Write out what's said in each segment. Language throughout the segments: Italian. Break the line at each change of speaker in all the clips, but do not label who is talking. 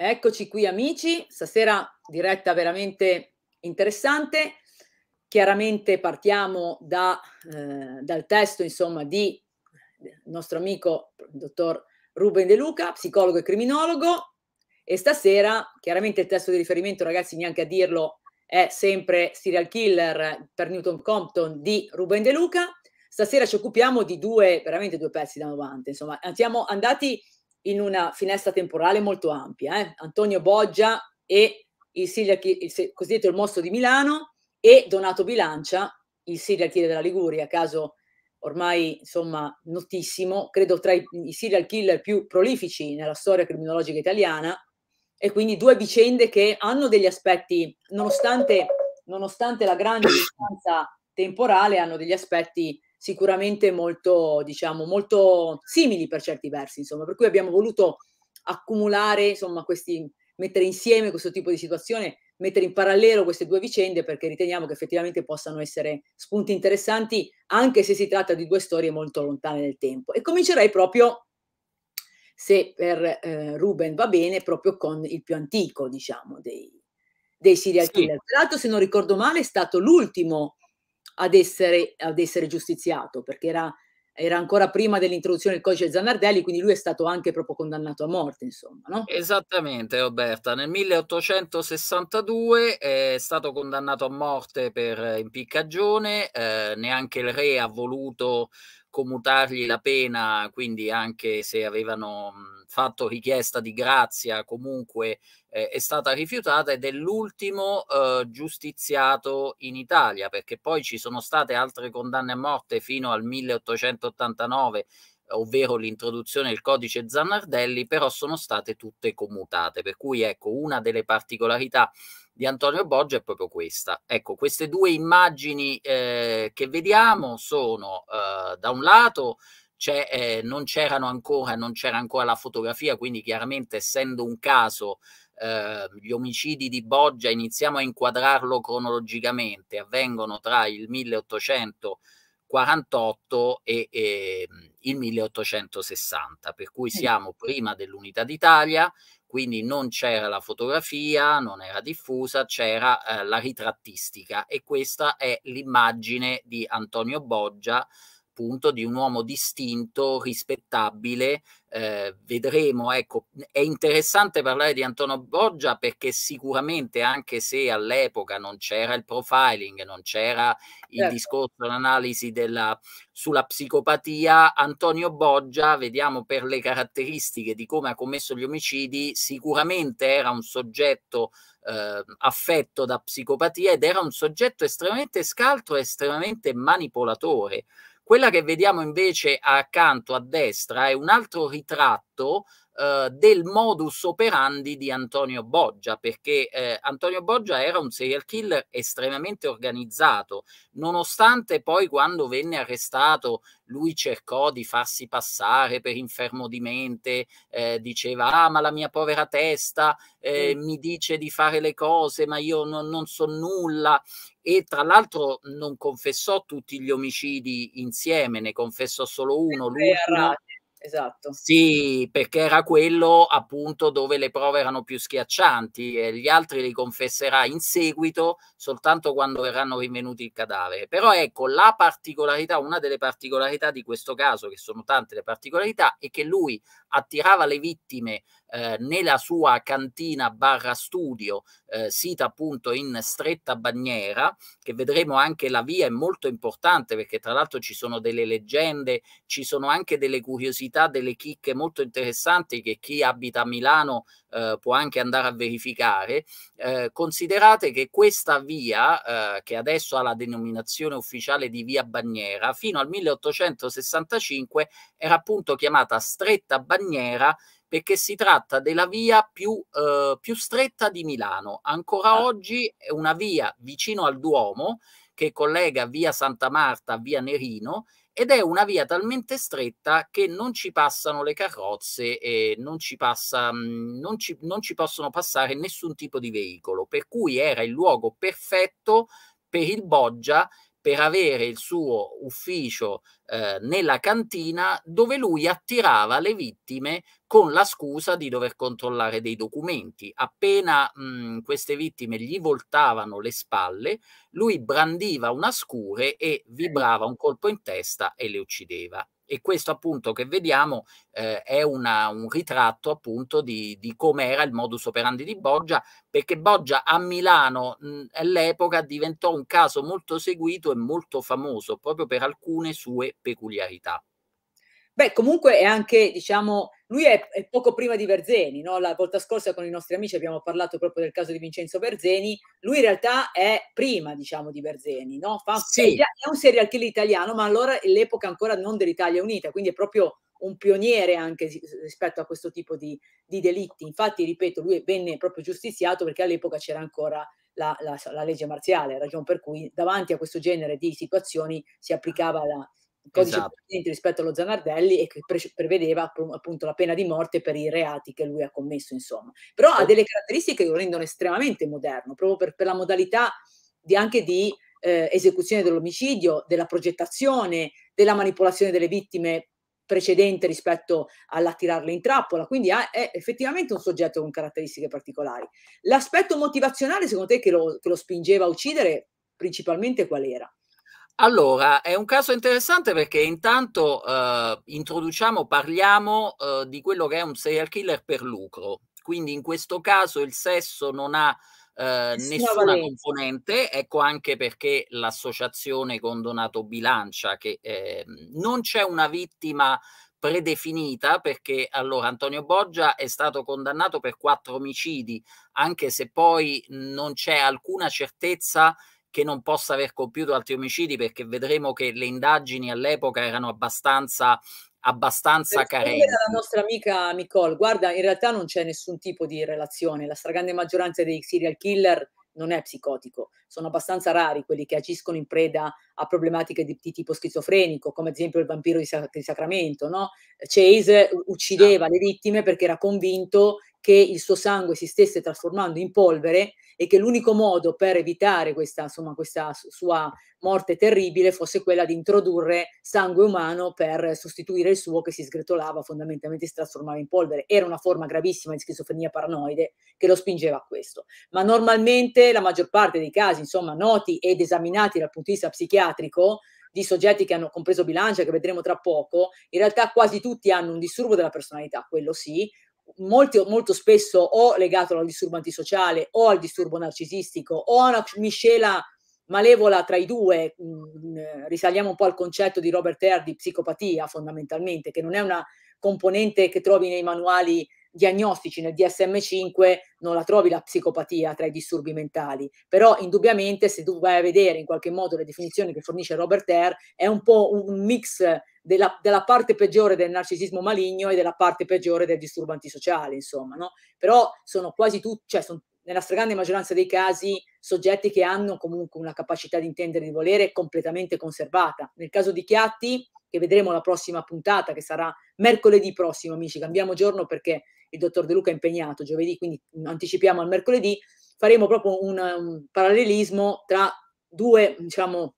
Eccoci qui amici, stasera diretta veramente interessante. Chiaramente partiamo da, eh, dal testo insomma, di nostro amico dottor Ruben De Luca, psicologo e criminologo. E stasera chiaramente il testo di riferimento, ragazzi, neanche a dirlo, è sempre Serial Killer per Newton Compton di Ruben De Luca. Stasera ci occupiamo di due, veramente due pezzi da 90. Insomma, siamo andati in una finestra temporale molto ampia. Eh? Antonio Boggia e il, serial, il cosiddetto il mostro di Milano e Donato Bilancia, il serial killer della Liguria, caso ormai insomma notissimo, credo tra i, i serial killer più prolifici nella storia criminologica italiana e quindi due vicende che hanno degli aspetti, nonostante, nonostante la grande distanza temporale, hanno degli aspetti sicuramente molto, diciamo, molto simili per certi versi, insomma, per cui abbiamo voluto accumulare, insomma, questi, mettere insieme questo tipo di situazione, mettere in parallelo queste due vicende perché riteniamo che effettivamente possano essere spunti interessanti, anche se si tratta di due storie molto lontane nel tempo. E comincerei proprio, se per eh, Ruben va bene, proprio con il più antico, diciamo, dei, dei serial killer. Sì. Tra l'altro, se non ricordo male, è stato l'ultimo ad essere, ad essere giustiziato, perché era, era ancora prima dell'introduzione del codice Zanardelli, quindi lui è stato anche proprio condannato a morte, insomma.
No? Esattamente, Roberta. Nel 1862 è stato condannato a morte per impiccagione, eh, neanche il re ha voluto commutargli la pena, quindi anche se avevano mhmm, fatto richiesta di grazia, comunque eh, è stata rifiutata ed è l'ultimo eh, giustiziato in Italia, perché poi ci sono state altre condanne a morte fino al 1889 ovvero l'introduzione del codice Zannardelli, però sono state tutte commutate, per cui ecco una delle particolarità di Antonio Boggio è proprio questa. Ecco, queste due immagini eh, che vediamo sono eh, da un lato c'è, eh, non c'erano ancora, non c'era ancora la fotografia, quindi chiaramente essendo un caso eh, gli omicidi di Boggia, iniziamo a inquadrarlo cronologicamente, avvengono tra il 1848 e, e ehm, il 1860, per cui siamo prima dell'Unità d'Italia quindi non c'era la fotografia, non era diffusa, c'era eh, la ritrattistica e questa è l'immagine di Antonio Boggia appunto di un uomo distinto, rispettabile. Eh, vedremo, ecco, è interessante parlare di Antonio Borgia perché sicuramente anche se all'epoca non c'era il profiling, non c'era il certo. discorso, l'analisi della, sulla psicopatia, Antonio Borgia, vediamo per le caratteristiche di come ha commesso gli omicidi, sicuramente era un soggetto eh, affetto da psicopatia ed era un soggetto estremamente scaltro estremamente manipolatore. Quella che vediamo invece accanto a destra è un altro ritratto eh, del modus operandi di Antonio Boggia, perché eh, Antonio Boggia era un serial killer estremamente organizzato, nonostante poi quando venne arrestato lui cercò di farsi passare per infermo di mente, eh, diceva ah ma la mia povera testa eh, mm. mi dice di fare le cose ma io non, non so nulla e tra l'altro non confessò tutti gli omicidi insieme, ne confessò solo uno, l'ultimo. Esatto. Sì, perché era quello appunto dove le prove erano più schiaccianti e gli altri li confesserà in seguito soltanto quando verranno rinvenuti il cadavere. Però ecco, la particolarità, una delle particolarità di questo caso, che sono tante le particolarità, è che lui attirava le vittime eh, nella sua cantina barra studio, eh, sita appunto in stretta bandiera, che vedremo anche la via è molto importante perché tra l'altro ci sono delle leggende, ci sono anche delle curiosità, delle chicche molto interessanti che chi abita a Milano eh, può anche andare a verificare, eh, considerate che questa via, eh, che adesso ha la denominazione ufficiale di via Bagnera, fino al 1865 era appunto chiamata stretta Bagnera perché si tratta della via più, eh, più stretta di Milano. Ancora ah. oggi è una via vicino al Duomo che collega via Santa Marta a via Nerino ed è una via talmente stretta che non ci passano le carrozze e non ci, passa, mm, non ci, non ci possono passare nessun tipo di veicolo, per cui era il luogo perfetto per il Boggia per avere il suo ufficio eh, nella cantina dove lui attirava le vittime con la scusa di dover controllare dei documenti. Appena mh, mm, queste vittime gli voltavano le spalle, lui brandiva una scure e vibrava un colpo in testa e le uccideva e questo appunto che vediamo eh, è una, un ritratto appunto di, di era il modus operandi di Borgia, perché Borgia a Milano mh, all'epoca diventò un caso molto seguito e molto famoso proprio per alcune sue peculiarità.
Beh, comunque è anche, diciamo, lui è, è poco prima di Verzeni, no? la volta scorsa con i nostri amici abbiamo parlato proprio del caso di Vincenzo Verzeni, lui in realtà è prima diciamo di Verzeni, no? Fa, sì. è un serial killer italiano, ma allora è l'epoca ancora non dell'Italia Unita, quindi è proprio un pioniere anche rispetto a questo tipo di, di, delitti. Infatti, ripeto, lui venne proprio giustiziato perché all'epoca c'era ancora la, la, la, legge marziale, ragione per cui davanti a questo genere di situazioni si applicava la, codice esatto. rispetto allo Zanardelli e che pre- prevedeva appunto la pena di morte per i reati che lui ha commesso, insomma. Però ha delle caratteristiche che lo rendono estremamente moderno, proprio per, per la modalità di, anche di eh, esecuzione dell'omicidio, della progettazione, della manipolazione delle vittime precedente rispetto all'attirarle in trappola, quindi ha, è effettivamente un soggetto con caratteristiche particolari. L'aspetto motivazionale, secondo te, che lo, che lo spingeva a uccidere, principalmente qual era?
Allora, è un caso interessante perché intanto eh, introduciamo, parliamo eh, di quello che è un serial killer per lucro. Quindi in questo caso il sesso non ha eh, nessuna componente, ecco anche perché l'associazione con Donato Bilancia, che ehm, non c'è una vittima predefinita perché allora Antonio Boggia è stato condannato per quattro omicidi, anche se poi non c'è alcuna certezza che non possa aver compiuto altri omicidi perché vedremo che le indagini all'epoca erano abbastanza abbastanza carente. La
nostra amica Nicole, guarda, in realtà non c'è nessun tipo di relazione, la stragrande maggioranza dei serial killer non è psicotico, sono abbastanza rari quelli che agiscono in preda a problematiche di, di tipo schizofrenico, come ad esempio il vampiro di, Sa di Sacramento, no? Chase esatto. uccideva no. le vittime perché era convinto che il suo sangue si stesse trasformando in polvere e che l'unico modo per evitare questa, insomma, questa sua morte terribile fosse quella di introdurre sangue umano per sostituire il suo che si sgretolava, fondamentalmente si trasformava in polvere. Era una forma gravissima di schizofrenia paranoide che lo spingeva a questo. Ma normalmente la maggior parte dei casi, insomma, noti ed esaminati dal punto di vista psichiatrico, di soggetti che hanno compreso bilancia, che vedremo tra poco, in realtà quasi tutti hanno un disturbo della personalità, quello sì, molti, molto spesso o legato al disturbo antisociale o al disturbo narcisistico o a una miscela malevola tra i due, mm, eh, risaliamo un po' al concetto di Robert Hare di psicopatia fondamentalmente, che non è una componente che trovi nei manuali diagnostici nel DSM5 non la trovi la psicopatia tra i disturbi mentali, però indubbiamente se tu vai a vedere in qualche modo le definizioni che fornisce Robert Hare è un po' un mix della, della, parte peggiore del narcisismo maligno e della parte peggiore del disturbo antisociale, insomma, no? Però sono quasi tutti, cioè sono nella stragrande maggioranza dei casi soggetti che hanno comunque una capacità di intendere e di volere completamente conservata. Nel caso di Chiatti, che vedremo la prossima puntata, che sarà mercoledì prossimo, amici, cambiamo giorno perché il dottor De Luca è impegnato giovedì, quindi anticipiamo al mercoledì, faremo proprio un, un parallelismo tra due, diciamo,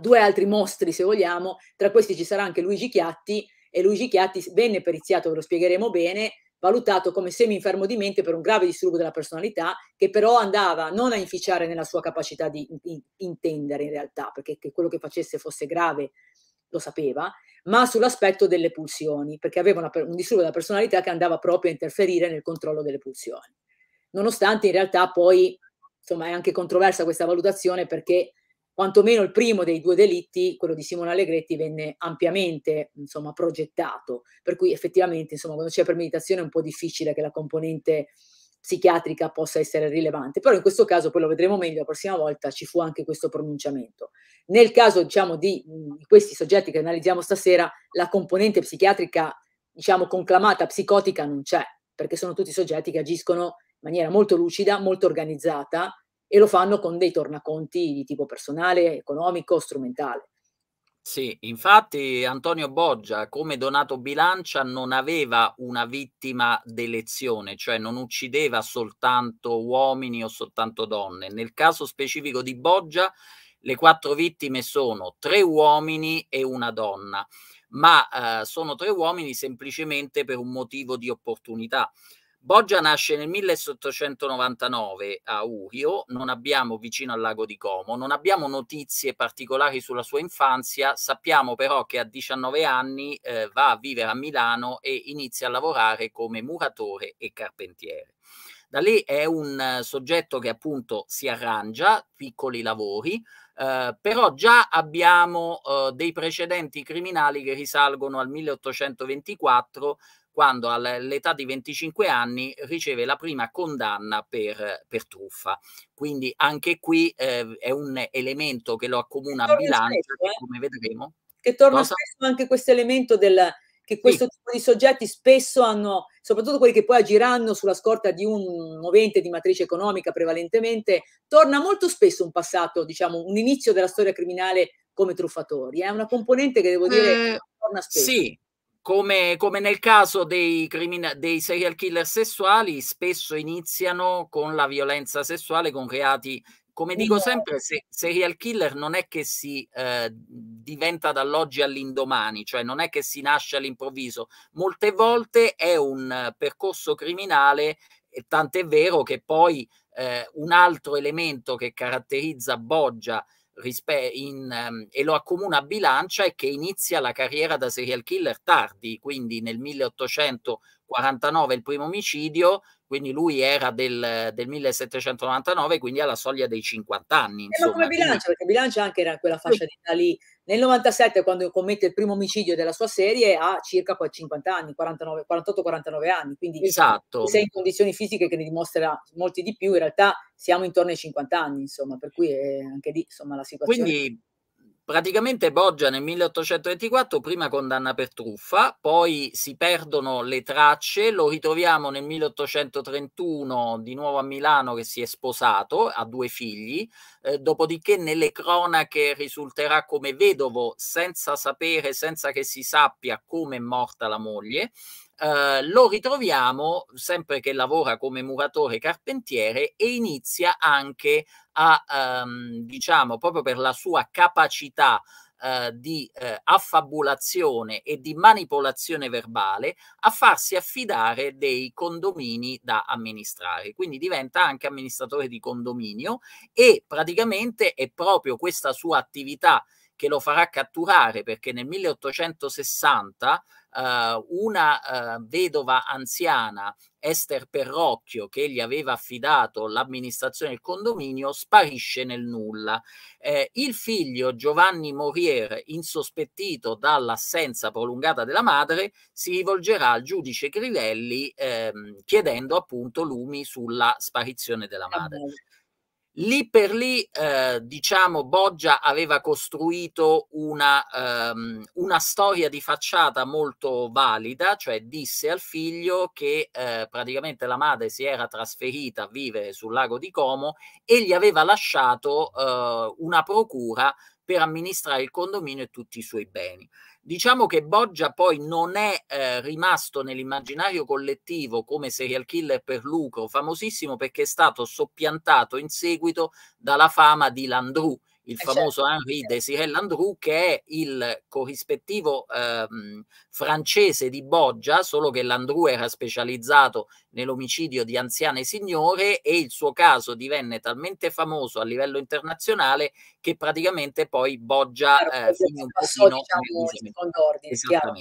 due altri mostri, se vogliamo, tra questi ci sarà anche Luigi Chiatti e Luigi Chiatti venne periziato, ve lo spiegheremo bene, valutato come semi-infermo di mente per un grave disturbo della personalità che però andava non a inficiare nella sua capacità di intendere in realtà, perché che quello che facesse fosse grave lo sapeva, ma sull'aspetto delle pulsioni, perché aveva una, un disturbo della personalità che andava proprio a interferire nel controllo delle pulsioni. Nonostante in realtà poi, insomma, è anche controversa questa valutazione perché quantomeno il primo dei due delitti, quello di Simone Allegretti, venne ampiamente insomma, progettato, per cui effettivamente insomma, quando c'è premeditazione è un po' difficile che la componente psichiatrica possa essere rilevante, però in questo caso poi lo vedremo meglio la prossima volta, ci fu anche questo pronunciamento. Nel caso diciamo, di, mhmm, di questi soggetti che analizziamo stasera, la componente psichiatrica diciamo conclamata psicotica non c'è, perché sono tutti soggetti che agiscono in maniera molto lucida, molto organizzata e lo fanno con dei tornaconti di tipo personale, economico, strumentale.
Sì, infatti Antonio Boggia, come Donato Bilancia, non aveva una vittima d'elezione, cioè non uccideva soltanto uomini o soltanto donne. Nel caso specifico di Boggia, le quattro vittime sono tre uomini e una donna, ma eh, sono tre uomini semplicemente per un motivo di opportunità. Boggia nasce nel 1899 a Urio, non abbiamo vicino al lago di Como, non abbiamo notizie particolari sulla sua infanzia, sappiamo però che a 19 anni eh, va a vivere a Milano e inizia a lavorare come muratore e carpentiere. Da lì è un eh, soggetto che appunto si arrangia, piccoli lavori, eh, però già abbiamo eh, dei precedenti criminali che risalgono al 1824 quando all'età di 25 anni riceve la prima condanna per, per truffa. Quindi anche qui eh, è un elemento che lo accomuna a bilancio, spesso, eh? come vedremo. Che torna Cosa? spesso
anche questo elemento del, che questo sì. tipo di soggetti spesso hanno, soprattutto quelli che poi agiranno sulla scorta di un movente di matrice economica prevalentemente, torna molto spesso un passato, diciamo, un inizio della storia criminale come truffatori. È eh? una componente che devo dire eh,
torna spesso. Sì, come, come, nel caso dei, dei, serial killer sessuali, spesso iniziano con la violenza sessuale, con reati. Come dico esatto. sempre, se, serial killer non è che si eh, diventa dall'oggi all'indomani, cioè non è che si nasce all'improvviso. Molte volte è un percorso criminale, e tant'è vero che poi eh, un altro elemento che caratterizza Boggia in, um, e lo accomuna a Bilancia è che inizia la carriera da serial killer tardi, quindi nel 1849 il primo omicidio, quindi lui era del, del 1799, quindi alla soglia dei 50 anni. Insomma. Eh, ma come Bilancia,
perché Bilancia anche era quella fascia di età lì nel 97, quando commette il primo omicidio della sua serie, ha circa 50 anni, 48-49 anni, quindi diciamo esatto. sei in condizioni fisiche che ne dimostra molti di più, in realtà siamo intorno ai 50 anni, insomma, per cui
è anche lì insomma, la situazione... Quindi Praticamente Boggia nel 1824 prima condanna per truffa, poi si perdono le tracce, lo ritroviamo nel 1831 di nuovo a Milano che si è sposato, ha due figli, eh, dopodiché nelle cronache risulterà come vedovo senza sapere, senza che si sappia come è morta la moglie eh, lo ritroviamo sempre che lavora come muratore carpentiere e inizia anche a, ehm, diciamo, proprio per la sua capacità eh, di eh, affabulazione e di manipolazione verbale a farsi affidare dei condomini da amministrare. Quindi diventa anche amministratore di condominio e praticamente è proprio questa sua attività che lo farà catturare perché nel 1860 eh, una eh, vedova anziana, Esther Perrocchio, che gli aveva affidato l'amministrazione del condominio, sparisce nel nulla. Eh, il figlio Giovanni Morier, insospettito dall'assenza prolungata della madre, si rivolgerà al giudice Crivelli ehm, chiedendo appunto lumi sulla sparizione della ah, madre. Lì per lì, eh, diciamo, Boggia aveva costruito una, ehm, una, storia di facciata molto valida, cioè disse al figlio che eh, praticamente la madre si era trasferita a vivere sul lago di Como e gli aveva lasciato eh, una procura per amministrare il condominio e tutti i suoi beni. Diciamo che Boggia poi non è eh, rimasto nell'immaginario collettivo come serial killer per lucro, famosissimo perché è stato soppiantato in seguito dalla fama di Landru, il eh certo. famoso certo. Henri de Desiré Landru, che è il corrispettivo ehm, francese di Boggia, solo che Landru era specializzato nell'omicidio di anziane signore e il suo caso divenne talmente famoso a livello internazionale che praticamente poi Boggia eh, finì un pochino... Diciamo,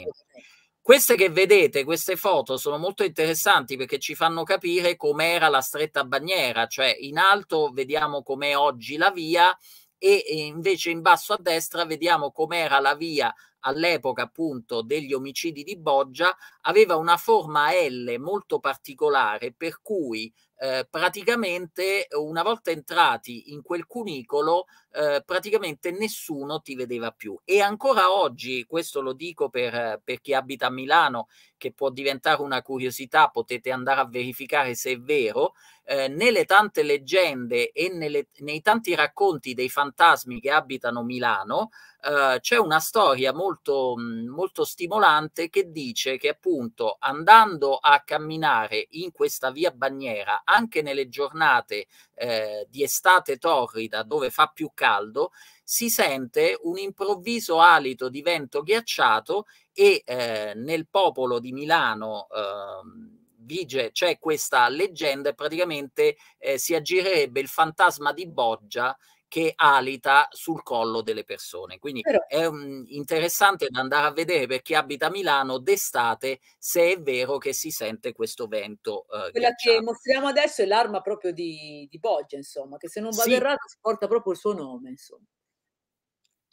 queste che vedete, queste foto, sono molto interessanti perché ci fanno capire com'era la stretta banniera, cioè in alto vediamo com'è oggi la via, e invece in basso a destra vediamo com'era la via all'epoca appunto degli omicidi di Boggia, aveva una forma L molto particolare per cui eh, praticamente una volta entrati in quel cunicolo eh, praticamente nessuno ti vedeva più e ancora oggi questo lo dico per, per chi abita a Milano che può diventare una curiosità, potete andare a verificare se è vero, eh, nelle tante leggende e nelle, nei tanti racconti dei fantasmi che abitano Milano eh, c'è una storia molto, mm, molto stimolante che dice che appunto andando a camminare in questa via Bagnera anche nelle giornate eh, di estate torrida dove fa più caldo si sente un improvviso alito di vento ghiacciato e eh, nel popolo di Milano eh, vige, c'è questa leggenda e praticamente eh, si aggirerebbe il fantasma di Boggia che alita sul collo delle persone. Quindi Però... è um, interessante andare a vedere per chi abita a Milano d'estate se è vero che si sente questo vento. Eh, Quella ghiacciato. che
mostriamo adesso è l'arma proprio di, di Boggia, insomma, che se non vado sì. errato si porta proprio il suo nome. Insomma.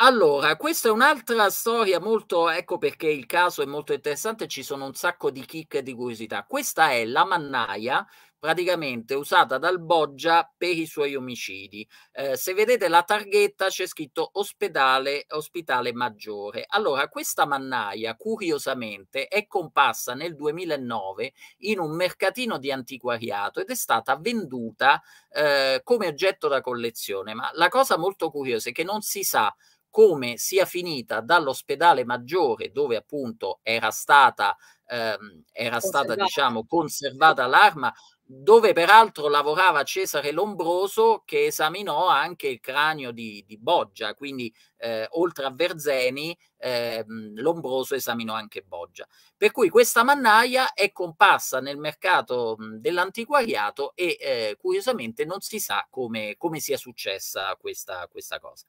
Allora, questa è un'altra storia molto, ecco perché il caso è molto interessante, ci sono un sacco di chicche e di curiosità. Questa è la mannaia praticamente usata dal Boggia per i suoi omicidi. Eh, se vedete la targhetta c'è scritto ospedale, ospitale maggiore. Allora, questa mannaia, curiosamente, è comparsa nel 2009 in un mercatino di antiquariato ed è stata venduta eh, come oggetto da collezione. Ma la cosa molto curiosa è che non si sa come sia finita dall'ospedale maggiore dove appunto era stata ehm, era stata diciamo, conservata l'arma, dove peraltro lavorava Cesare Lombroso che esaminò anche il cranio di, di Boggia, quindi eh, oltre a Verzeni eh, Lombroso esaminò anche Boggia. Per cui questa mannaia è comparsa nel mercato dell'antiquariato e eh, curiosamente non si sa come, come sia successa questa, questa cosa.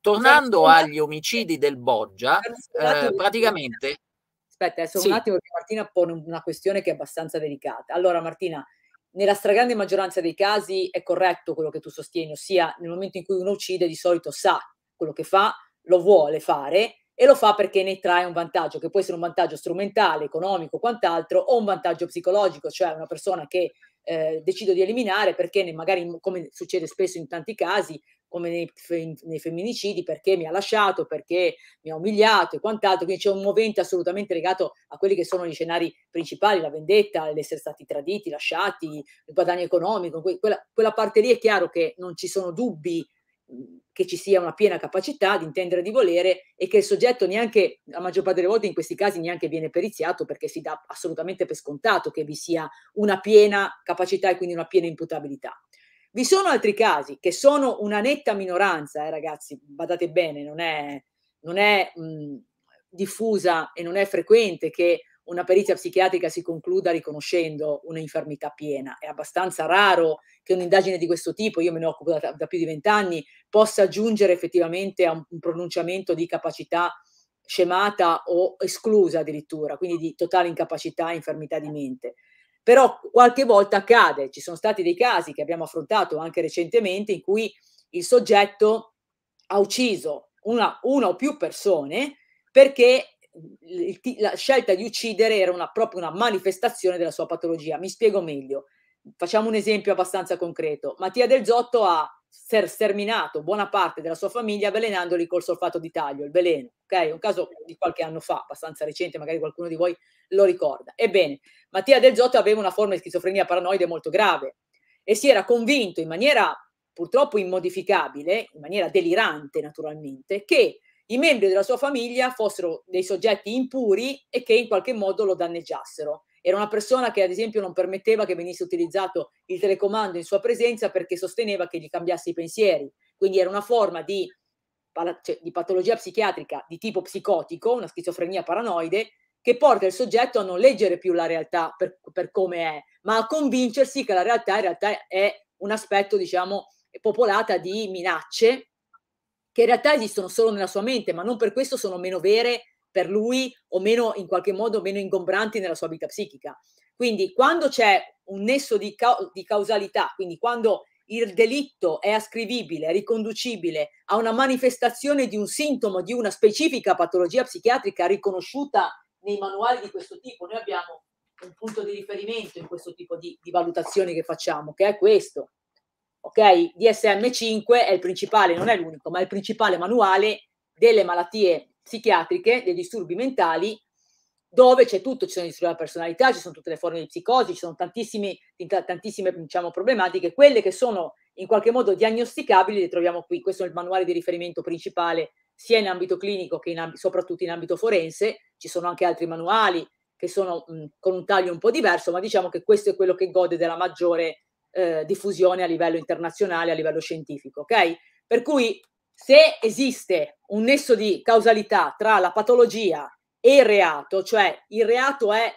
Tornando agli omicidi del Boggia, eh, praticamente Aspetta, adesso sì. un attimo
perché Martina pone una questione che è abbastanza delicata. Allora Martina, nella stragrande maggioranza dei casi è corretto quello che tu sostieni, ossia nel momento in cui uno uccide di solito sa quello che fa, lo vuole fare e lo fa perché ne trae un vantaggio, che può essere un vantaggio strumentale, economico, quant'altro, o un vantaggio psicologico, cioè una persona che eh, decido di eliminare perché ne, magari, come succede spesso in tanti casi, come nei, nei, femminicidi, perché mi ha lasciato, perché mi ha umiliato e quant'altro. Quindi c'è un movente assolutamente legato a quelli che sono gli scenari principali, la vendetta, l'essere stati traditi, lasciati, il guadagno economico. Quella, quella parte lì è chiaro che non ci sono dubbi mhmm, che ci sia una piena capacità di intendere di volere e che il soggetto neanche, la maggior parte delle volte in questi casi neanche viene periziato perché si dà assolutamente per scontato che vi sia una piena capacità e quindi una piena imputabilità. Vi sono altri casi che sono una netta minoranza, eh, ragazzi, badate bene, non è, non è mh, mhmm, diffusa e non è frequente che una perizia psichiatrica si concluda riconoscendo un'infermità piena. È abbastanza raro che un'indagine di questo tipo, io me ne occupo da, da più di vent'anni, possa giungere effettivamente a un, un, pronunciamento di capacità scemata o esclusa addirittura, quindi di totale incapacità e infermità di mente però qualche volta accade, ci sono stati dei casi che abbiamo affrontato anche recentemente in cui il soggetto ha ucciso una, una o più persone perché la scelta di uccidere era una, proprio una manifestazione della sua patologia. Mi spiego meglio. Facciamo un esempio abbastanza concreto. Mattia Del Zotto ha sterminato buona parte della sua famiglia avvelenandoli col solfato di taglio, il veleno, ok? Un caso di qualche anno fa, abbastanza recente, magari qualcuno di voi lo ricorda. Ebbene, Mattia Del Giotto aveva una forma di schizofrenia paranoide molto grave e si era convinto in maniera purtroppo immodificabile, in maniera delirante naturalmente, che i membri della sua famiglia fossero dei soggetti impuri e che in qualche modo lo danneggiassero. Era una persona che ad esempio non permetteva che venisse utilizzato il telecomando in sua presenza perché sosteneva che gli cambiasse i pensieri. Quindi era una forma di, cioè, di patologia psichiatrica di tipo psicotico, una schizofrenia paranoide, che porta il soggetto a non leggere più la realtà per, per come è, ma a convincersi che la realtà in realtà è un aspetto, diciamo, popolata di minacce che in realtà esistono solo nella sua mente, ma non per questo sono meno vere per lui o meno, in qualche modo, meno ingombranti nella sua vita psichica. Quindi quando c'è un nesso di, ca- di causalità, quindi quando il delitto è ascrivibile, riconducibile a una manifestazione di un sintomo di una specifica patologia psichiatrica riconosciuta nei manuali di questo tipo, noi abbiamo un punto di riferimento in questo tipo di, di valutazioni che facciamo, che è questo. Ok? DSM-5 è il principale, non è l'unico, ma è il principale manuale delle malattie psichiatriche, dei disturbi mentali, dove c'è tutto, ci sono i disturbi della personalità, ci sono tutte le forme di psicosi, ci sono tantissime, tantissime diciamo, problematiche, quelle che sono in qualche modo diagnosticabili le troviamo qui, questo è il manuale di riferimento principale sia in ambito clinico che in amb- soprattutto in ambito forense, ci sono anche altri manuali che sono mh, con un taglio un po' diverso, ma diciamo che questo è quello che gode della maggiore eh, diffusione a livello internazionale, a livello scientifico, ok? Per cui se esiste un nesso di causalità tra la patologia e il reato, cioè il reato è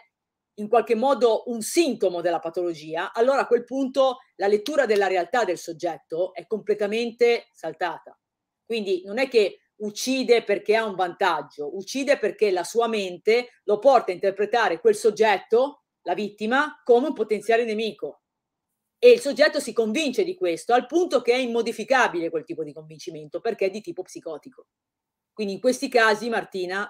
in qualche modo un sintomo della patologia, allora a quel punto la lettura della realtà del soggetto è completamente saltata. Quindi non è che uccide perché ha un vantaggio, uccide perché la sua mente lo porta a interpretare quel soggetto, la vittima, come un potenziale nemico. E il soggetto si convince di questo al punto che è immodificabile quel tipo di convincimento perché è di tipo psicotico. Quindi in questi casi, Martina,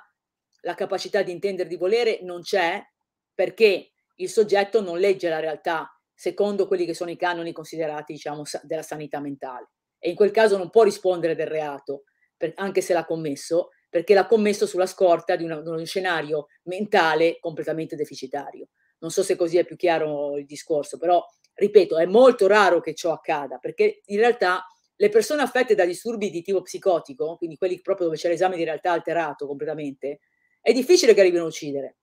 la capacità di intendere di volere non c'è perché il soggetto non legge la realtà secondo quelli che sono i canoni considerati, diciamo, della sanità mentale. E in quel caso non può rispondere del reato, per, anche se l'ha commesso, perché l'ha commesso sulla scorta di, una, di uno scenario mentale completamente deficitario. Non so se così è più chiaro il discorso, però ripeto, è molto raro che ciò accada, perché in realtà le persone affette da disturbi di tipo psicotico, quindi quelli proprio dove c'è l'esame di realtà alterato completamente, è difficile che arrivino a uccidere.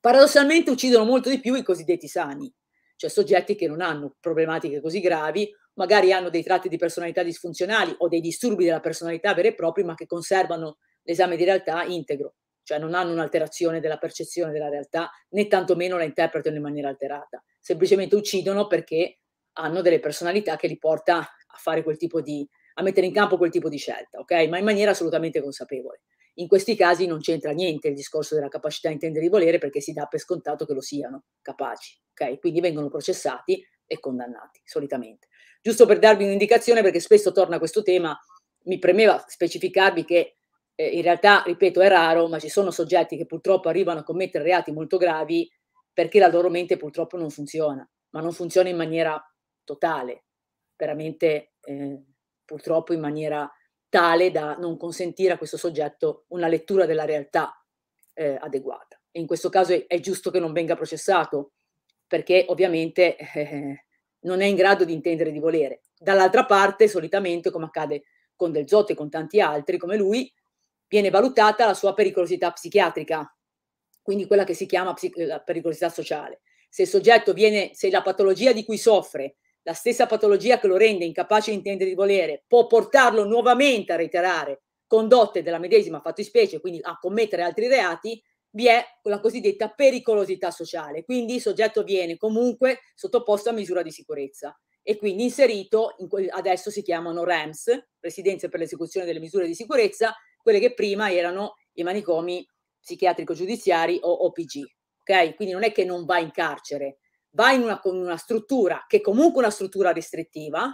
Paradossalmente uccidono molto di più i cosiddetti sani, cioè soggetti che non hanno problematiche così gravi, magari hanno dei tratti di personalità disfunzionali o dei disturbi della personalità veri e propri, ma che conservano l'esame di realtà integro cioè non hanno un'alterazione della percezione della realtà, né tantomeno la interpretano in maniera alterata, semplicemente uccidono perché hanno delle personalità che li porta a fare quel tipo di, a mettere in campo quel tipo di scelta, ok? Ma in maniera assolutamente consapevole. In questi casi non c'entra niente il discorso della capacità a intendere di volere perché si dà per scontato che lo siano capaci, ok? Quindi vengono processati e condannati solitamente. Giusto per darvi un'indicazione, perché spesso torna questo tema, mi premeva specificarvi che eh, in realtà, ripeto, è raro, ma ci sono soggetti che purtroppo arrivano a commettere reati molto gravi perché la loro mente purtroppo non funziona, ma non funziona in maniera totale, veramente eh, purtroppo in maniera tale da non consentire a questo soggetto una lettura della realtà eh, adeguata. E in questo caso è, è, giusto che non venga processato, perché ovviamente eh, non è in grado di intendere di volere. Dall'altra parte, solitamente, come accade con Del Zotto e con tanti altri come lui, viene valutata la sua pericolosità psichiatrica, quindi quella che si chiama psic- eh, pericolosità sociale. Se il soggetto viene, se la patologia di cui soffre, la stessa patologia che lo rende incapace di intendere di volere, può portarlo nuovamente a reiterare condotte della medesima fattispecie, quindi a commettere altri reati, vi è la cosiddetta pericolosità sociale. Quindi il soggetto viene comunque sottoposto a misura di sicurezza e quindi inserito, in, adesso si chiamano REMS, Presidenze per l'esecuzione delle misure di sicurezza, quelle che prima erano i manicomi psichiatrico-giudiziari o OPG. Okay? Quindi non è che non va in carcere, va in una, in una struttura che è comunque una struttura restrittiva,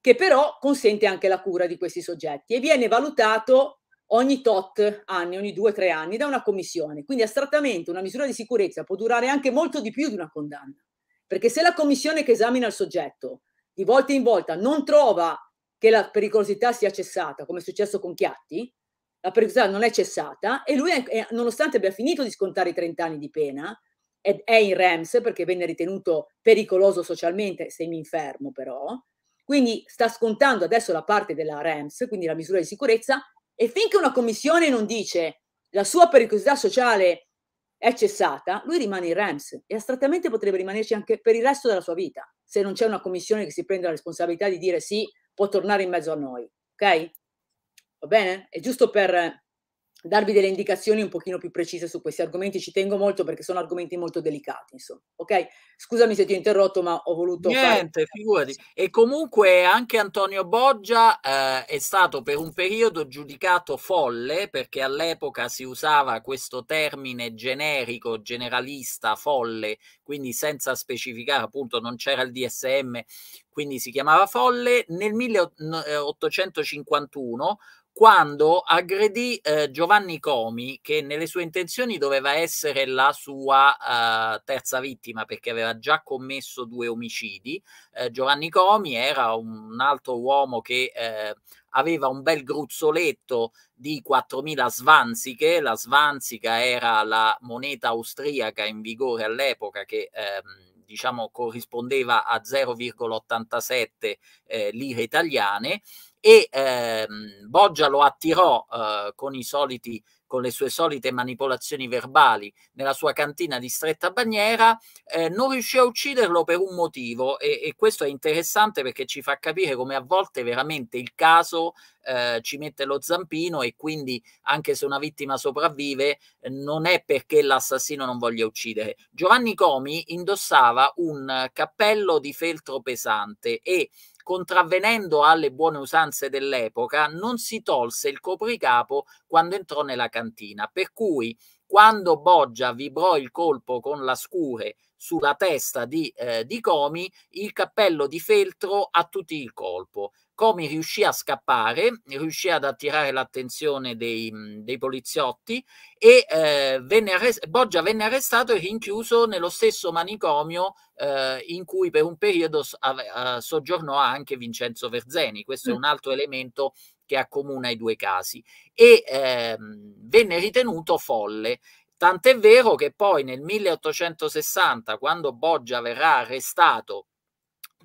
che però consente anche la cura di questi soggetti e viene valutato ogni tot anni, ogni due o tre anni, da una commissione. Quindi astrattamente una misura di sicurezza può durare anche molto di più di una condanna, perché se la commissione che esamina il soggetto di volta in volta non trova che la pericolosità sia cessata, come è successo con Chiatti, la pericolosità non è cessata e lui, è, è, nonostante abbia finito di scontare i 30 anni di pena, è, è in REMS perché venne ritenuto pericoloso socialmente, semi-infermo però, quindi sta scontando adesso la parte della REMS, quindi la misura di sicurezza, e finché una commissione non dice la sua pericolosità sociale è cessata, lui rimane in REMS e astrattamente potrebbe rimanerci anche per il resto della sua vita, se non c'è una commissione che si prenda la responsabilità di dire sì, può tornare in mezzo a noi, ok? Va bene? È giusto per darvi delle indicazioni un pochino più precise su questi argomenti, ci tengo molto perché sono argomenti molto delicati, insomma, ok? Scusami se ti ho interrotto, ma ho voluto... Niente,
fare... figurati. E comunque anche Antonio Boggia eh, è stato per un periodo giudicato folle, perché all'epoca si usava questo termine generico, generalista, folle, quindi senza specificare, appunto non c'era il DSM, quindi si chiamava folle. Nel 1851 quando aggredì eh, Giovanni Comi, che nelle sue intenzioni doveva essere la sua eh, terza vittima, perché aveva già commesso due omicidi. Eh, Giovanni Comi era un altro uomo che eh, aveva un bel gruzzoletto di 4.000 svanziche, la svanzica era la moneta austriaca in vigore all'epoca che... Ehm, diciamo corrispondeva a 0,87 eh, lire italiane e ehm, Boggia lo attirò eh, con, soliti, con le sue solite manipolazioni verbali nella sua cantina di stretta bandiera, eh, non riuscì a ucciderlo per un motivo e, e, questo è interessante perché ci fa capire come a volte veramente il caso eh, ci mette lo zampino e quindi anche se una vittima sopravvive non è perché l'assassino non voglia uccidere. Giovanni Comi indossava un cappello di feltro pesante e contravvenendo alle buone usanze dell'epoca, non si tolse il copricapo quando entrò nella cantina. Per cui, quando Boggia vibrò il colpo con la scure sulla testa di, eh, di Comi, il cappello di feltro attutì il colpo come riuscì a scappare, riuscì ad attirare l'attenzione dei, mhmm, dei, poliziotti e eh, venne Boggia venne arrestato e rinchiuso nello stesso manicomio eh, in cui per un periodo eh, soggiornò anche Vincenzo Verzeni. Questo mm. è un altro elemento che accomuna i due casi. E eh, venne ritenuto folle. Tant'è vero che poi nel 1860, quando Boggia verrà arrestato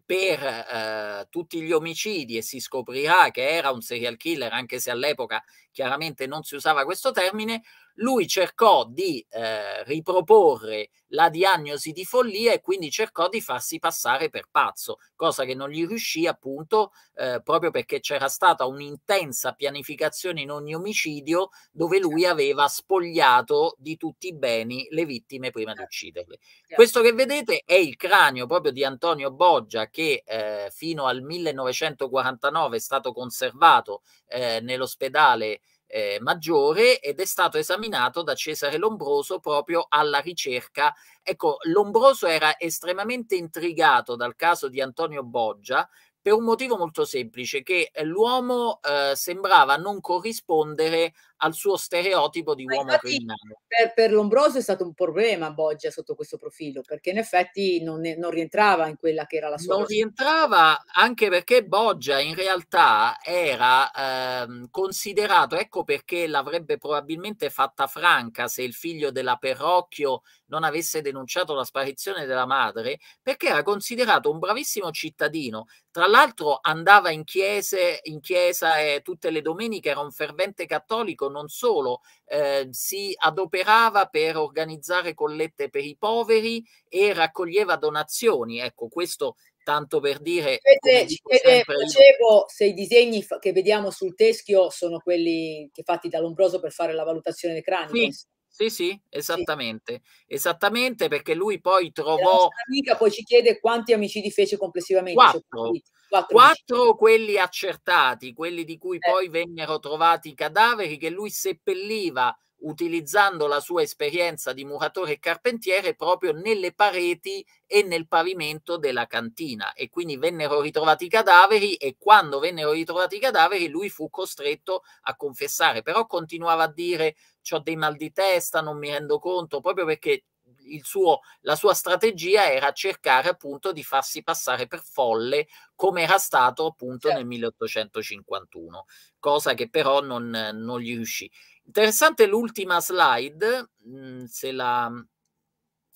per eh, tutti gli omicidi e si scoprirà che era un serial killer, anche se all'epoca chiaramente non si usava questo termine, lui cercò di eh, riproporre la diagnosi di follia e quindi cercò di farsi passare per pazzo, cosa che non gli riuscì appunto eh, proprio perché c'era stata un'intensa pianificazione in ogni omicidio dove lui certo. aveva spogliato di tutti i beni le vittime prima di certo, ucciderle. Certo. Questo che vedete è il cranio proprio di Antonio Boggia che eh, fino al 1949 è stato conservato eh, nell'ospedale eh, maggiore ed è stato esaminato da Cesare Lombroso proprio alla ricerca. Ecco, Lombroso era estremamente intrigato dal caso di Antonio Boggia per un motivo molto semplice, che l'uomo eh, sembrava non corrispondere al suo stereotipo di uomo criminale.
Per, per, Lombroso è stato un problema Boggia sotto questo profilo, perché in effetti non, non rientrava in quella che era la sua... Non prossima.
rientrava anche perché Boggia in realtà era ehm, considerato, ecco perché l'avrebbe probabilmente fatta franca se il figlio della Perrocchio non avesse denunciato la sparizione della madre, perché era considerato un bravissimo cittadino. Tra l'altro andava in, chiese, in chiesa eh, tutte le domeniche, era un fervente cattolico, Cristo non solo eh, si adoperava per organizzare collette per i poveri e raccoglieva donazioni. Ecco, questo tanto per dire... Vede, vede, facevo,
se i disegni che vediamo sul teschio sono quelli che fatti dall'ombroso per fare la valutazione dei crani.
Sì. Sì, sì, esattamente, sì. esattamente perché lui poi trovò... La amica poi ci chiede quanti omicidi fece complessivamente. Cioè, Quattro, cioè, Quattro, Quattro quelli accertati, quelli di cui eh. poi vennero trovati i cadaveri che lui seppelliva utilizzando la sua esperienza di muratore e carpentiere proprio nelle pareti e nel pavimento della cantina e quindi vennero ritrovati i cadaveri e quando vennero ritrovati i cadaveri lui fu costretto a confessare però continuava a dire ho dei mal di testa non mi rendo conto proprio perché il suo, la sua strategia era cercare appunto di farsi passare per folle come era stato appunto nel 1851, certo. cosa che però non, non gli riuscì. Interessante l'ultima slide, mm, se la...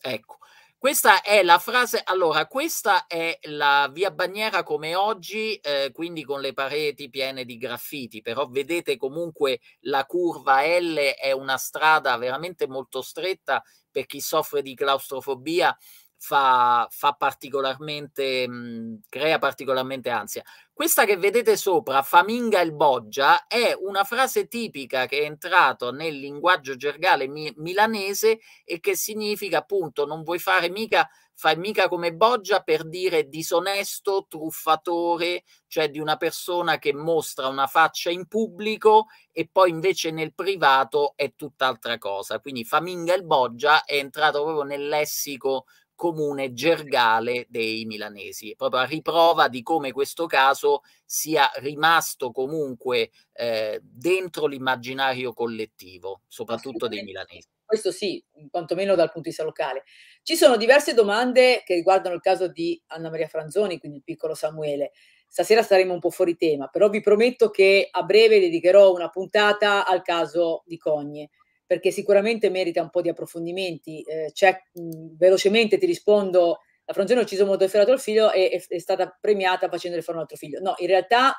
Ecco, questa è la frase, allora, questa è la via Bagnera come oggi, eh, quindi con le pareti piene di graffiti, però vedete comunque la curva L è una strada veramente molto stretta per chi soffre di claustrofobia fa, fa particolarmente, mh, mhmm, crea particolarmente ansia. Questa che vedete sopra, Faminga il Boggia, è una frase tipica che è entrata nel linguaggio gergale mi milanese e che significa appunto non vuoi fare mica, fai mica come Boggia per dire disonesto, truffatore, cioè di una persona che mostra una faccia in pubblico e poi invece nel privato è tutt'altra cosa. Quindi Faminga il Boggia è entrato proprio nel lessico comune gergale dei milanesi, proprio a riprova di come questo caso sia rimasto comunque eh, dentro l'immaginario collettivo, soprattutto dei milanesi.
Questo sì, quantomeno dal punto di vista locale. Ci sono diverse domande che riguardano il caso di Anna Maria Franzoni, quindi il piccolo Samuele. Stasera staremo un po' fuori tema, però vi prometto che a breve dedicherò una puntata al caso di Cogne perché sicuramente merita un po' di approfondimenti. Eh, mh, velocemente ti rispondo, la Fronzone ha ucciso molto efferato il figlio e è, è, stata premiata facendole fare un altro figlio. No, in realtà